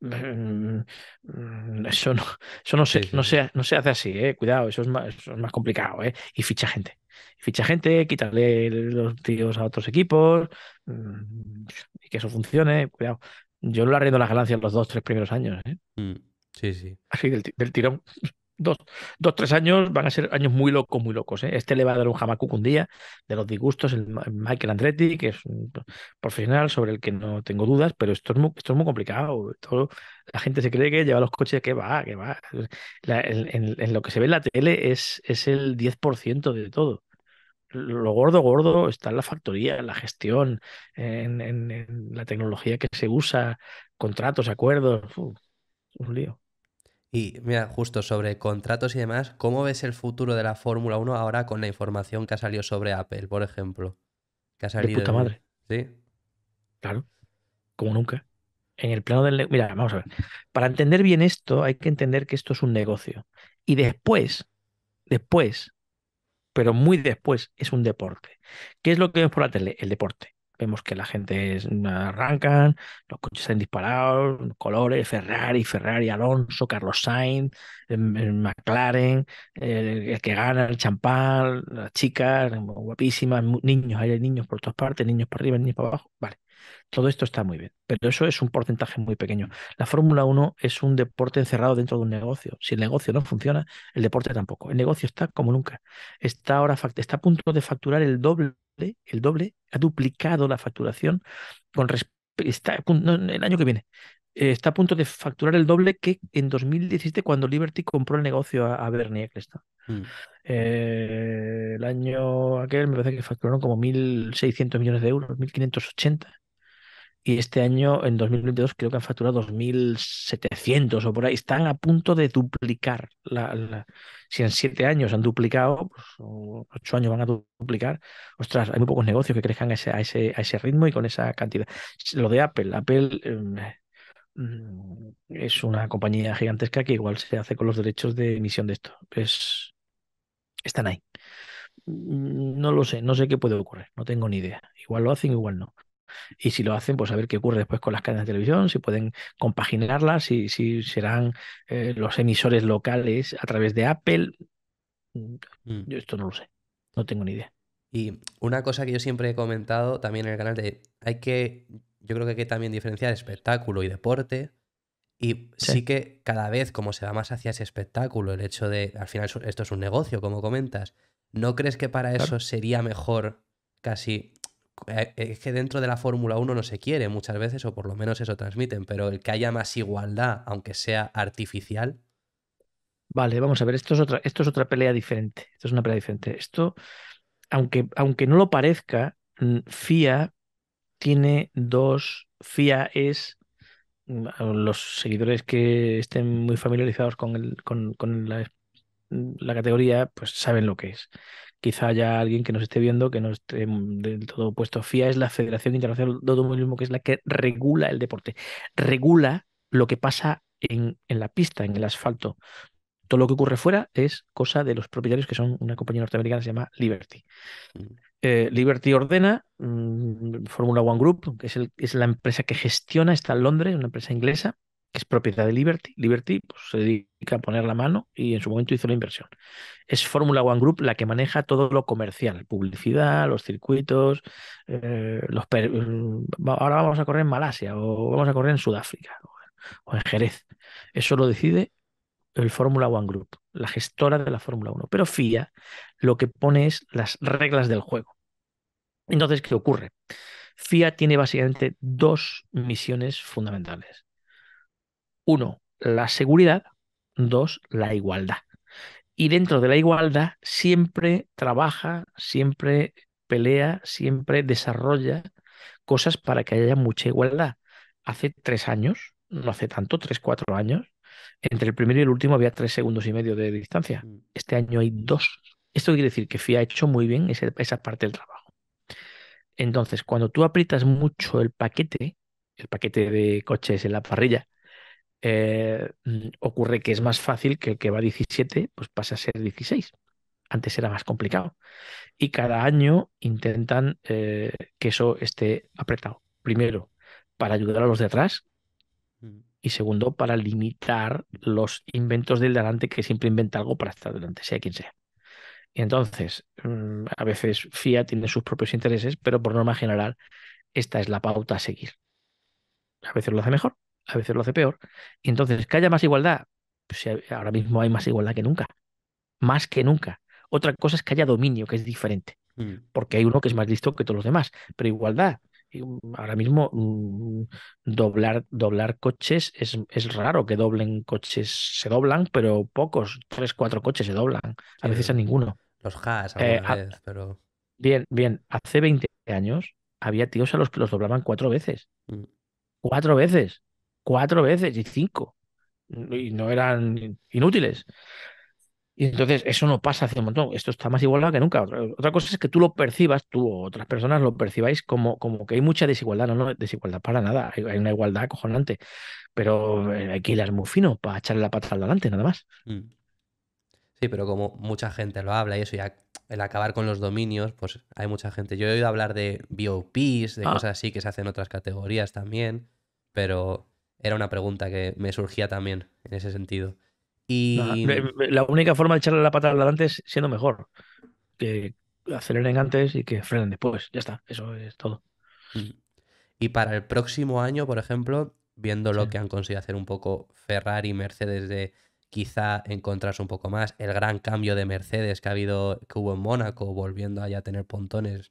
Mm, eso no, eso no, se, no, se, hace así, ¿eh? cuidado, eso es más, complicado. ¿eh? Y ficha gente ficha gente, quitarle los tíos a otros equipos mm, y que eso funcione. Cuidado. Yo lo arriendo las ganancias los dos, tres primeros años. ¿eh? Mm. Sí, sí. Así del, tirón. [LAUGHS] Dos, dos, tres años van a ser años muy locos, muy locos. ¿eh? Este le va a dar un jamacuc un día de los disgustos. El Michael Andretti, que es un profesional sobre el que no tengo dudas, pero esto es muy, esto es muy complicado. Todo, la gente se cree que lleva los coches, que va, que va. en, lo que se ve en la tele es, es el 10% de todo. Lo gordo, gordo está en la factoría, en la gestión, en, la tecnología que se usa, contratos, acuerdos. un lío. Y mira, justo sobre contratos y demás, ¿cómo ves el futuro de la Fórmula 1 ahora con la información que ha salido sobre Apple, por ejemplo? Que ha salido. puta madre. Sí. Claro. Como nunca. En el plano del. Mira, vamos a ver. Para entender bien esto, hay que entender que esto es un negocio. Y después, después, pero muy después, es un deporte. ¿Qué es lo que vemos por la tele? El deporte. Vemos que la gente mm, arrancan, los coches están disparado, colores, Ferrari, Ferrari, Alonso, Carlos Sainz, em, em, McLaren, eh, el, que gana, el champán, las chicas guapísimas, niños, hay niños por todas partes, niños para arriba, niños para abajo. Vale. Todo esto está muy bien, pero eso es un porcentaje muy pequeño. La Fórmula 1 es un deporte encerrado dentro de un negocio. Si el negocio no funciona, el deporte tampoco. El negocio está como nunca. Está ahora está a punto de facturar el doble, el doble ha duplicado la facturación con está el año que viene. Eh, está a punto de facturar el doble que en 2017 cuando Liberty compró el negocio a, Bernie mm. eh, el año aquel me parece que facturaron como 1.600 millones de euros, 1.580 y este año, en 2022, creo que han facturado 2.700 o por ahí. Están a punto de duplicar. La, Si en siete años han duplicado, pues, ocho años van a duplicar. Ostras, hay muy pocos negocios que crezcan a ese, a ese, a ese ritmo y con esa cantidad. Lo de Apple, Apple em, mm, es una compañía gigantesca que igual se hace con los derechos de emisión de esto. Es, están ahí. Mm, no lo sé, no sé qué puede ocurrir, no tengo ni idea. Igual lo hacen, igual no. Y si lo hacen, pues a ver qué ocurre después con las cadenas de televisión, si pueden compaginarlas, si, si serán eh, los emisores locales a través de Apple. Mm, mm. Yo esto no lo sé, no tengo ni idea. Y una cosa que yo siempre he comentado también en el canal de hay que, yo creo que hay que también diferenciar espectáculo y deporte. Y sí. que cada vez como se va más hacia ese espectáculo, el hecho de, al final esto es un negocio, como comentas, ¿no crees que para eso sería mejor casi eh, es que dentro de la Fórmula 1 no se quiere muchas veces, o por lo menos eso transmiten, pero el que haya más igualdad, aunque sea artificial. Vale, vamos a ver, esto es otra, esto es otra pelea diferente. Esto es una pelea diferente. Esto, aunque, aunque no lo parezca, mm, FIA tiene dos. FIA es. Mm, los seguidores que estén muy familiarizados con, el, con, con la, la categoría, pues saben lo que es quizá haya alguien que nos esté viendo que no esté mm, del todo puesto. FIA es la Federación Internacional de Automovilismo, que es la que regula el deporte, regula lo que pasa en, la pista, en el asfalto. Todo lo que ocurre fuera es cosa de los propietarios, que son una compañía norteamericana que se llama Liberty. Mm. Eh, Liberty ordena Fórmula mm, Formula One Group, que es, es la empresa que gestiona, está en Londres, una empresa inglesa, que es propiedad de Liberty. Liberty pues, se dedica a poner la mano y en su momento hizo la inversión. Es Fórmula One Group la que maneja todo lo comercial, publicidad, los circuitos. Eh, los mm, Ahora vamos a correr en Malasia o vamos a correr en Sudáfrica o en Jerez. Eso lo decide el Fórmula One Group, la gestora de la Fórmula 1. Pero FIA lo que pone es las reglas del juego. Entonces, ¿qué ocurre? FIA tiene básicamente dos misiones fundamentales. Uno, la seguridad. Dos, la igualdad. Y dentro de la igualdad siempre trabaja, siempre pelea, siempre desarrolla cosas para que haya mucha igualdad. Hace tres años, no hace tanto, tres, cuatro años, entre el primero y el último había tres segundos y medio de distancia. Mm. Este año hay dos. Esto quiere decir que FIA ha hecho muy bien esa, esa parte del trabajo. Entonces, cuando tú aprietas mucho el paquete, el paquete de coches en la parrilla, eh, mm, ocurre que es más fácil que el que va a 17, pues pasa a ser 16. Antes era más complicado. Y cada año intentan eh, que eso esté apretado. Primero, para ayudar a los detrás. Mm. Y segundo, para limitar los inventos del delante que siempre inventa algo para estar delante, sea quien sea. Y entonces, mm, a veces FIA tiene sus propios intereses, pero por norma general, esta es la pauta a seguir. A veces lo hace mejor, a veces lo hace peor. Y entonces, que haya más igualdad, pues, ahora mismo hay más igualdad que nunca, más que nunca. Otra cosa es que haya dominio, que es diferente, mm. porque hay uno que es más listo que todos los demás, pero igualdad. Mm, ahora mismo mm, doblar, doblar coches es, raro que doblen coches, se doblan, pero pocos, tres, cuatro coches se doblan, a veces a ninguno. Los has eh, Bien, bien, hace 20 años había tíos a los que los doblaban cuatro veces. Cuatro veces cuatro veces y cinco. Y no eran inútiles. Y entonces eso no pasa hace un montón. Esto está más igualado que nunca. Otra, cosa es que tú lo percibas, tú o otras personas lo percibáis como, como que hay mucha desigualdad. No, no, desigualdad para nada. Hay, una igualdad acojonante. Pero hay que hilar muy fino para echarle la pata al delante, nada más. Mm. Sí, pero como mucha gente lo habla y eso ya el acabar con los dominios, pues hay mucha gente. Yo he oído hablar de BOPs, de ah. cosas así que se hacen en otras categorías también, pero era una pregunta que me surgía también en ese sentido. Y... La única forma de echarle la pata adelante es siendo mejor. Que aceleren antes y que frenen después. Ya está, eso es todo. Mm. Y para el próximo año, por ejemplo, viendo lo que han conseguido hacer un poco Ferrari, y Mercedes de quizá encontrarse un poco más, el gran cambio de Mercedes que ha habido, que hubo en Mónaco, volviendo allá a tener pontones,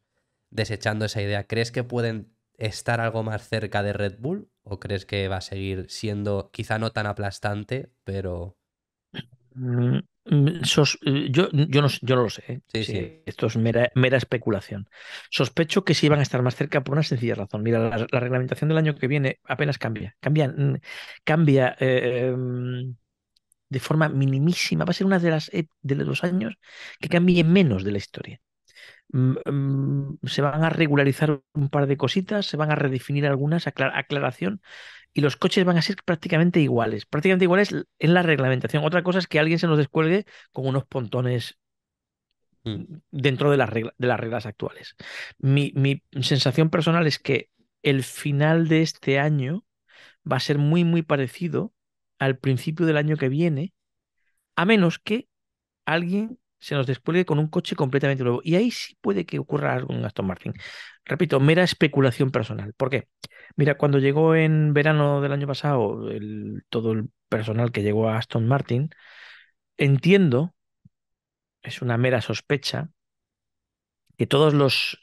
desechando esa idea, ¿crees que pueden estar algo más cerca de Red Bull ¿O crees que va a seguir siendo quizá no tan aplastante, pero... Mm, mm, eh, yo, yo, no, yo, lo sé. ¿eh? Esto es mera, especulación. Sospecho que sí van a estar más cerca por una sencilla razón. Mira, la, reglamentación del año que viene apenas cambia. Cambia, mm, cambia eh, em, de forma minimísima. Va a ser una de las de los años que cambie menos de la historia se van a regularizar un par de cositas, se van a redefinir algunas, aclaración, y los coches van a ser prácticamente iguales, prácticamente iguales en la reglamentación. Otra cosa es que alguien se nos descuelgue con unos pontones mm. dentro de, las reglas actuales. mi sensación personal es que el final de este año va a ser muy, muy parecido al principio del año que viene, a menos que alguien se nos despliegue con un coche completamente nuevo. Y ahí sí puede que ocurra algo en Aston Martin. Repito, mera especulación personal. ¿Por qué? Mira, cuando llegó en verano del año pasado todo el personal que llegó a Aston Martin, entiendo, es una mera sospecha, que todos los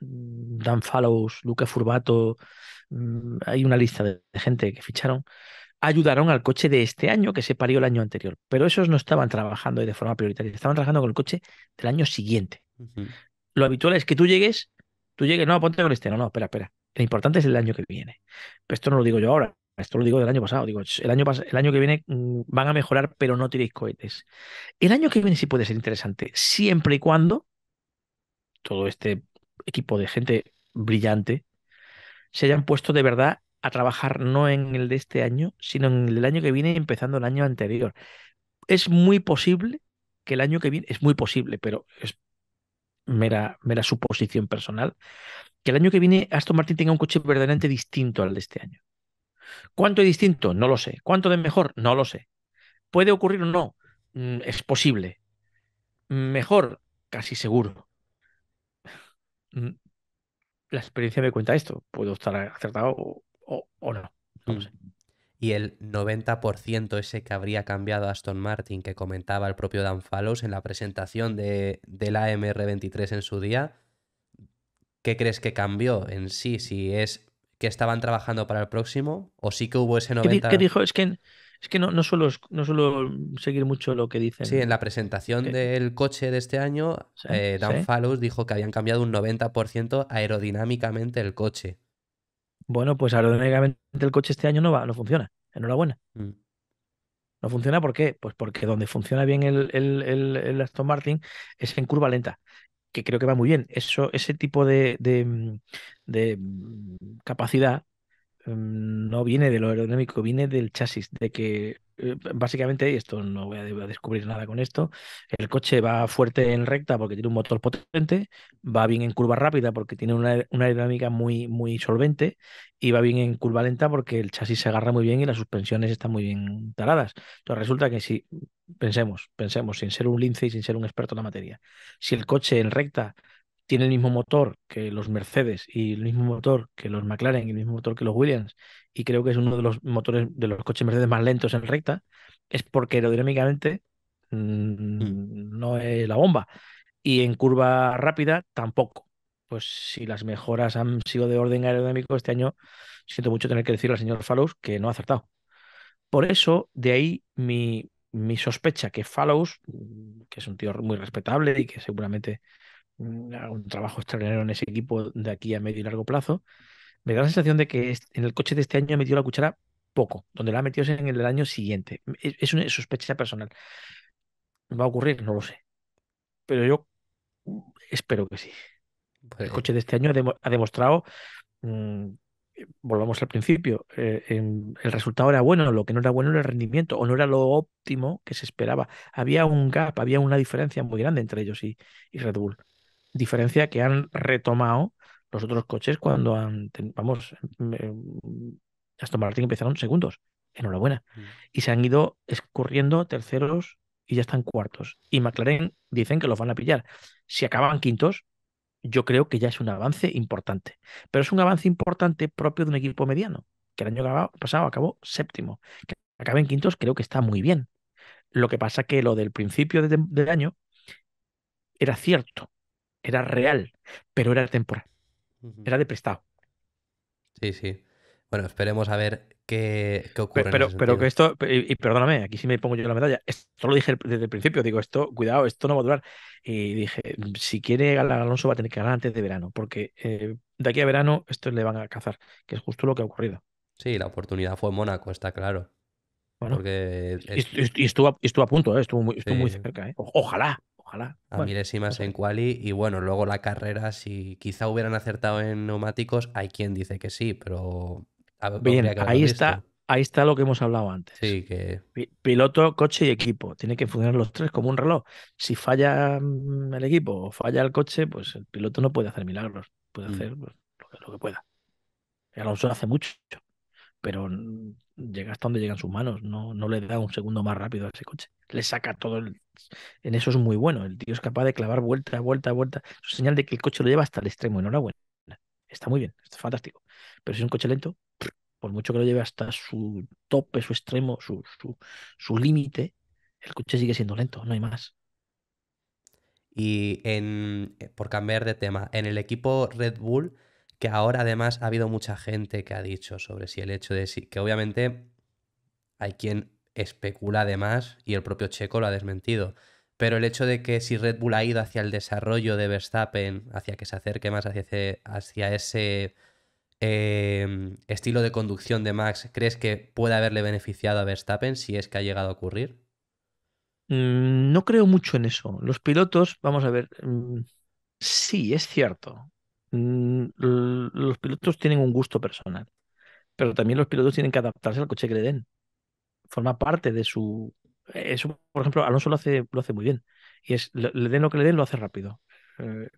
mm, Dan Fallows, Luca Furbato, mm, hay una lista de gente que ficharon, ayudaron al coche de este año que se parió el año anterior. Pero esos no estaban trabajando de forma prioritaria, estaban trabajando con el coche del año siguiente. Lo habitual es que tú llegues, tú llegues, no, ponte con este, no, no, espera, espera. Lo importante es el año que viene. Pero esto no lo digo yo ahora, esto lo digo del año pasado. Digo, el año, el año que viene mm, van a mejorar, pero no tiréis cohetes. El año que viene sí puede ser interesante, siempre y cuando todo este equipo de gente brillante se hayan puesto de verdad a trabajar no en el de este año, sino en el del año que viene, empezando el año anterior. Es muy posible que el año que viene, es muy posible, pero es mera, suposición personal, que el año que viene Aston Martin tenga un coche verdaderamente distinto al de este año. ¿Cuánto es distinto? No lo sé. ¿Cuánto de mejor? No lo sé. ¿Puede ocurrir o no? Mm, es posible. Mejor, casi seguro. Mm, la experiencia me cuenta esto. Puedo estar acertado o, o, no. no mm. sé. Y el 90% ese que habría cambiado Aston Martin, que comentaba el propio Dan Fallows en la presentación de, del AMR23 en su día, ¿qué crees que cambió en sí? Si es que estaban trabajando para el próximo o sí que hubo ese 90%. ¿Qué dijo? Es que, es que no, no, suelo, no seguir mucho lo que dicen. Sí, en la presentación del coche de este año, eh, Dan Fallows dijo que habían cambiado un 90% aerodinámicamente el coche. Bueno, pues aerodinámicamente el coche este año no va, no funciona. Enhorabuena. Mm. No funciona ¿por qué? Pues porque donde funciona bien el, el, el, Aston Martin es en curva lenta, que creo que va muy bien. Eso, ese tipo de, de, mm, de mm, capacidad Em, no viene de lo aerodinámico, viene del chasis, de que eh, básicamente, esto no voy a descubrir nada con esto, el coche va fuerte en recta porque tiene un motor potente, va bien en curva rápida porque tiene una, aerodinámica muy, muy solvente y va bien en curva lenta porque el chasis se agarra muy bien y las suspensiones están muy bien taladas, Entonces resulta que si, pensemos, pensemos, sin ser un lince y sin ser un experto en la materia, si el coche en recta tiene el mismo motor que los Mercedes y el mismo motor que los McLaren y el mismo motor que los Williams y creo que es uno de los motores de los coches Mercedes más lentos en recta, es porque aerodinámicamente mm. Mm, no es la bomba. Y en curva rápida tampoco. Pues si las mejoras han sido de orden aerodinámico este año, siento mucho tener que decirle al señor Fallows que no ha acertado. Por eso, de ahí mi, mi sospecha que Fallows, mm, que es un tío muy respetable y que seguramente un trabajo extraordinario en ese equipo de aquí a medio y largo plazo, me da la sensación de que en el coche de este año ha metido la cuchara poco, donde la ha metido en el año siguiente. Es una sospecha personal. ¿Va a ocurrir? No lo sé. Pero yo espero que sí. El coche de este año ha, demostrado, mm, volvamos al principio, eh, em, el resultado era bueno, lo que no era bueno era el rendimiento o no era lo óptimo que se esperaba. Había un gap, había una diferencia muy grande entre ellos y Red Bull diferencia que han retomado los otros coches cuando han, vamos, hasta Martin empezaron segundos, enhorabuena, mm. y se han ido escurriendo terceros y ya están cuartos. Y McLaren dicen que los van a pillar. Si acaban quintos, yo creo que ya es un avance importante. Pero es un avance importante propio de un equipo mediano, que el año pasado acabó séptimo. Que acaben quintos creo que está muy bien. Lo que pasa que lo del principio del año era cierto, era real, pero era temporal. Era de prestado. Sí, sí. Bueno, esperemos a ver qué, ocurre. Pero, que esto, y, perdóname, aquí sí me pongo yo la medalla. Esto lo dije desde el principio, digo, esto, cuidado, esto no va a durar. Y dije, mm, si quiere ganar Alonso va a tener que ganar antes de verano, porque eh, de aquí a verano esto le van a cazar, que es justo lo que ha ocurrido. Sí, la oportunidad fue en Mónaco, está claro. Bueno, y, estuvo, estuvo, a punto, eh, estuvo, muy, cerca. Eh. ojalá, a en quali y bueno, luego la carrera, si quizá hubieran acertado en neumáticos, hay quien dice que sí, pero... ahí está, ahí está lo que hemos hablado antes. Piloto, coche y equipo. Tiene que funcionar los tres como un reloj. Si falla mm, el equipo o falla el coche, pues el piloto no puede hacer milagros. Puede mm. hacer lo, que, pueda. Alonso hace mucho, pero llega hasta donde llegan sus manos. No, no le da un segundo más rápido a ese coche. Le saca todo el, en eso es muy bueno. El tío es capaz de clavar vuelta, vuelta, vuelta. Es señal de que el coche lo lleva hasta el extremo. Enhorabuena. Está muy bien, está fantástico. Pero si es un coche lento, por mucho que lo lleve hasta su tope, su extremo, su, su, su límite, el coche sigue siendo lento, no hay más. Y en, eh, por cambiar de tema, en el equipo Red Bull, que ahora además ha habido mucha gente que ha dicho sobre si el hecho de si, que obviamente hay quien especula además, y el propio Checo lo ha desmentido, pero el hecho de que si Red Bull ha ido hacia el desarrollo de Verstappen, hacia que se acerque más hacia ese, em, estilo de conducción de Max, ¿crees que puede haberle beneficiado a Verstappen si es que ha llegado a ocurrir? Mm, no creo mucho en eso. Los pilotos, vamos a ver, mm, sí, es cierto. Mm, los pilotos tienen un gusto personal, pero también los pilotos tienen que adaptarse al coche que le den forma parte de su. Eso, por ejemplo, Alonso lo hace, lo hace muy bien. Y es, le den lo que le den, lo hace rápido. Eh,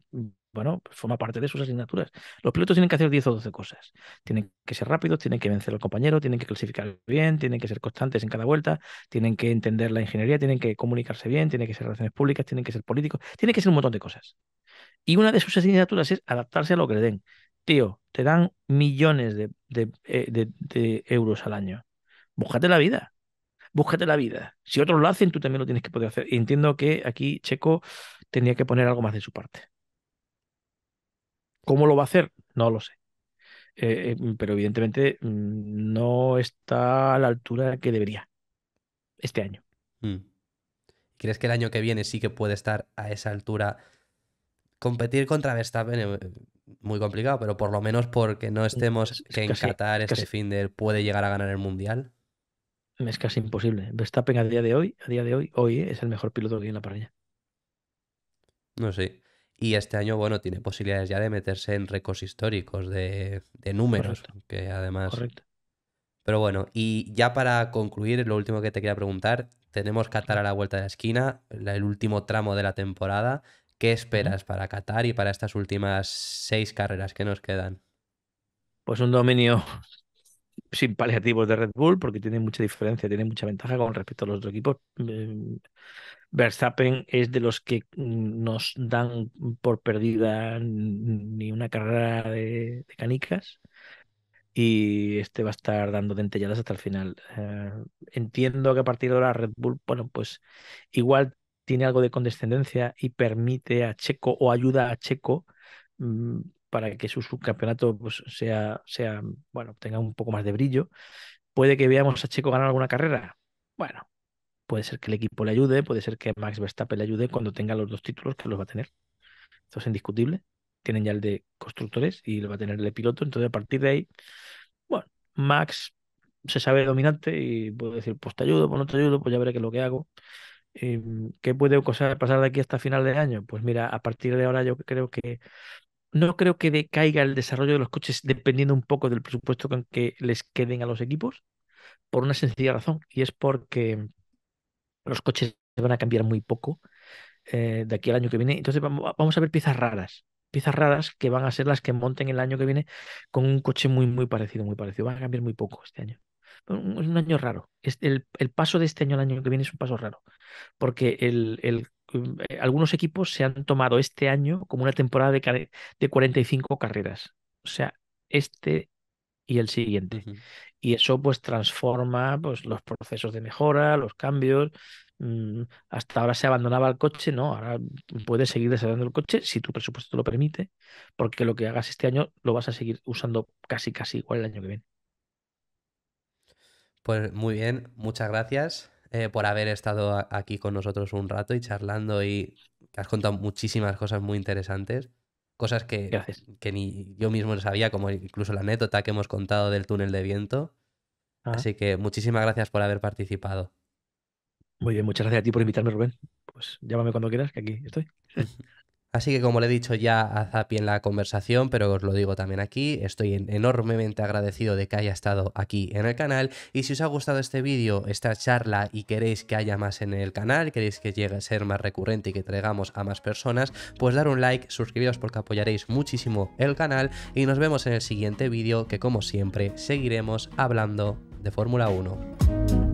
bueno, pues forma parte de sus asignaturas. Los pilotos tienen que hacer 10 o 12 cosas. Tienen que ser rápidos, tienen que vencer al compañero, tienen que clasificar bien, tienen que ser constantes en cada vuelta, tienen que entender la ingeniería, tienen que comunicarse bien, tienen que ser relaciones públicas, tienen que ser políticos, tienen que ser un montón de cosas. Y una de sus asignaturas es adaptarse a lo que le den. Tío, te dan millones de, de eh, euros al año. Búscate la vida búscate la vida. Si otros lo hacen, tú también lo tienes que poder hacer. Y entiendo que aquí Checo tenía que poner algo más de su parte. ¿Cómo lo va a hacer? No lo sé. Eh, eh, pero evidentemente mm, no está a la altura que debería este año. Mm. ¿Crees que el año que viene sí que puede estar a esa altura? Competir contra Verstappen eh, muy complicado, pero por lo menos porque no estemos que en Qatar este fin de puede llegar a ganar el mundial es casi imposible. Verstappen a día de hoy, a día de hoy, hoy eh, es el mejor piloto que hay en la parrilla. No sé. Y este año, bueno, tiene posibilidades ya de meterse en récords históricos de, números, Correcto. que además. Pero bueno, y ya para concluir, lo último que te quería preguntar, tenemos Qatar a la vuelta de la esquina, el último tramo de la temporada. ¿Qué esperas para Qatar y para estas últimas seis carreras que nos quedan? Pues un dominio sin paliativos de Red Bull, porque tiene mucha diferencia, tiene mucha ventaja con respecto a los otros equipos. Mm, Verstappen es de los que mm, nos dan por perdida ni una carrera de, canicas y este va a estar dando dentelladas hasta el final. Eh, entiendo que a partir de ahora Red Bull, bueno, pues igual tiene algo de condescendencia y permite a Checo o ayuda a Checo mm, para que su subcampeonato pues, sea, bueno, tenga un poco más de brillo. ¿Puede que veamos a Checo ganar alguna carrera? Bueno, puede ser que el equipo le ayude, puede ser que Max Verstappen le ayude cuando tenga los dos títulos que los va a tener. Esto es indiscutible. Tienen ya el de constructores y lo va a tener el de piloto. Entonces, a partir de ahí, bueno, Max se sabe dominante y puedo decir, pues te ayudo, pues no te ayudo, pues ya veré qué es lo que hago. Em, ¿Qué puede pasar de aquí hasta final de año? Pues mira, a partir de ahora yo creo que no creo que decaiga el desarrollo de los coches dependiendo un poco del presupuesto con que les queden a los equipos, por una sencilla razón, y es porque los coches van a cambiar muy poco eh, de aquí al año que viene. Entonces vamos, a ver piezas raras, piezas raras que van a ser las que monten el año que viene con un coche muy, muy parecido, muy parecido. Van a cambiar muy poco este año. Es un, año raro. Este, el, el, paso de este año al año que viene es un paso raro, porque el, el Mm, eh, algunos equipos se han tomado este año como una temporada de, de 45 carreras. O sea, este y el siguiente. Y eso pues transforma pues, los procesos de mejora, los cambios. Mm, hasta ahora se abandonaba el coche, no, ahora puedes seguir desarrollando el coche si tu presupuesto lo permite, porque lo que hagas este año lo vas a seguir usando casi casi igual el año que viene. Pues muy bien, muchas gracias. Eh, por haber estado aquí con nosotros un rato y charlando y has contado muchísimas cosas muy interesantes, cosas que, que ni yo mismo sabía, como incluso la anécdota que hemos contado del túnel de viento. Ah. Así que muchísimas gracias por haber participado. Muy bien, muchas gracias a ti por invitarme, Rubén. Pues llámame cuando quieras, que aquí estoy. [LAUGHS] Así que como le he dicho ya a Zapi en la conversación, pero os lo digo también aquí, estoy enormemente agradecido de que haya estado aquí en el canal y si os ha gustado este vídeo, esta charla y queréis que haya más en el canal, queréis que llegue a ser más recurrente y que traigamos a más personas, pues dar un like, suscribiros porque apoyaréis muchísimo el canal y nos vemos en el siguiente vídeo que como siempre seguiremos hablando de Fórmula 1.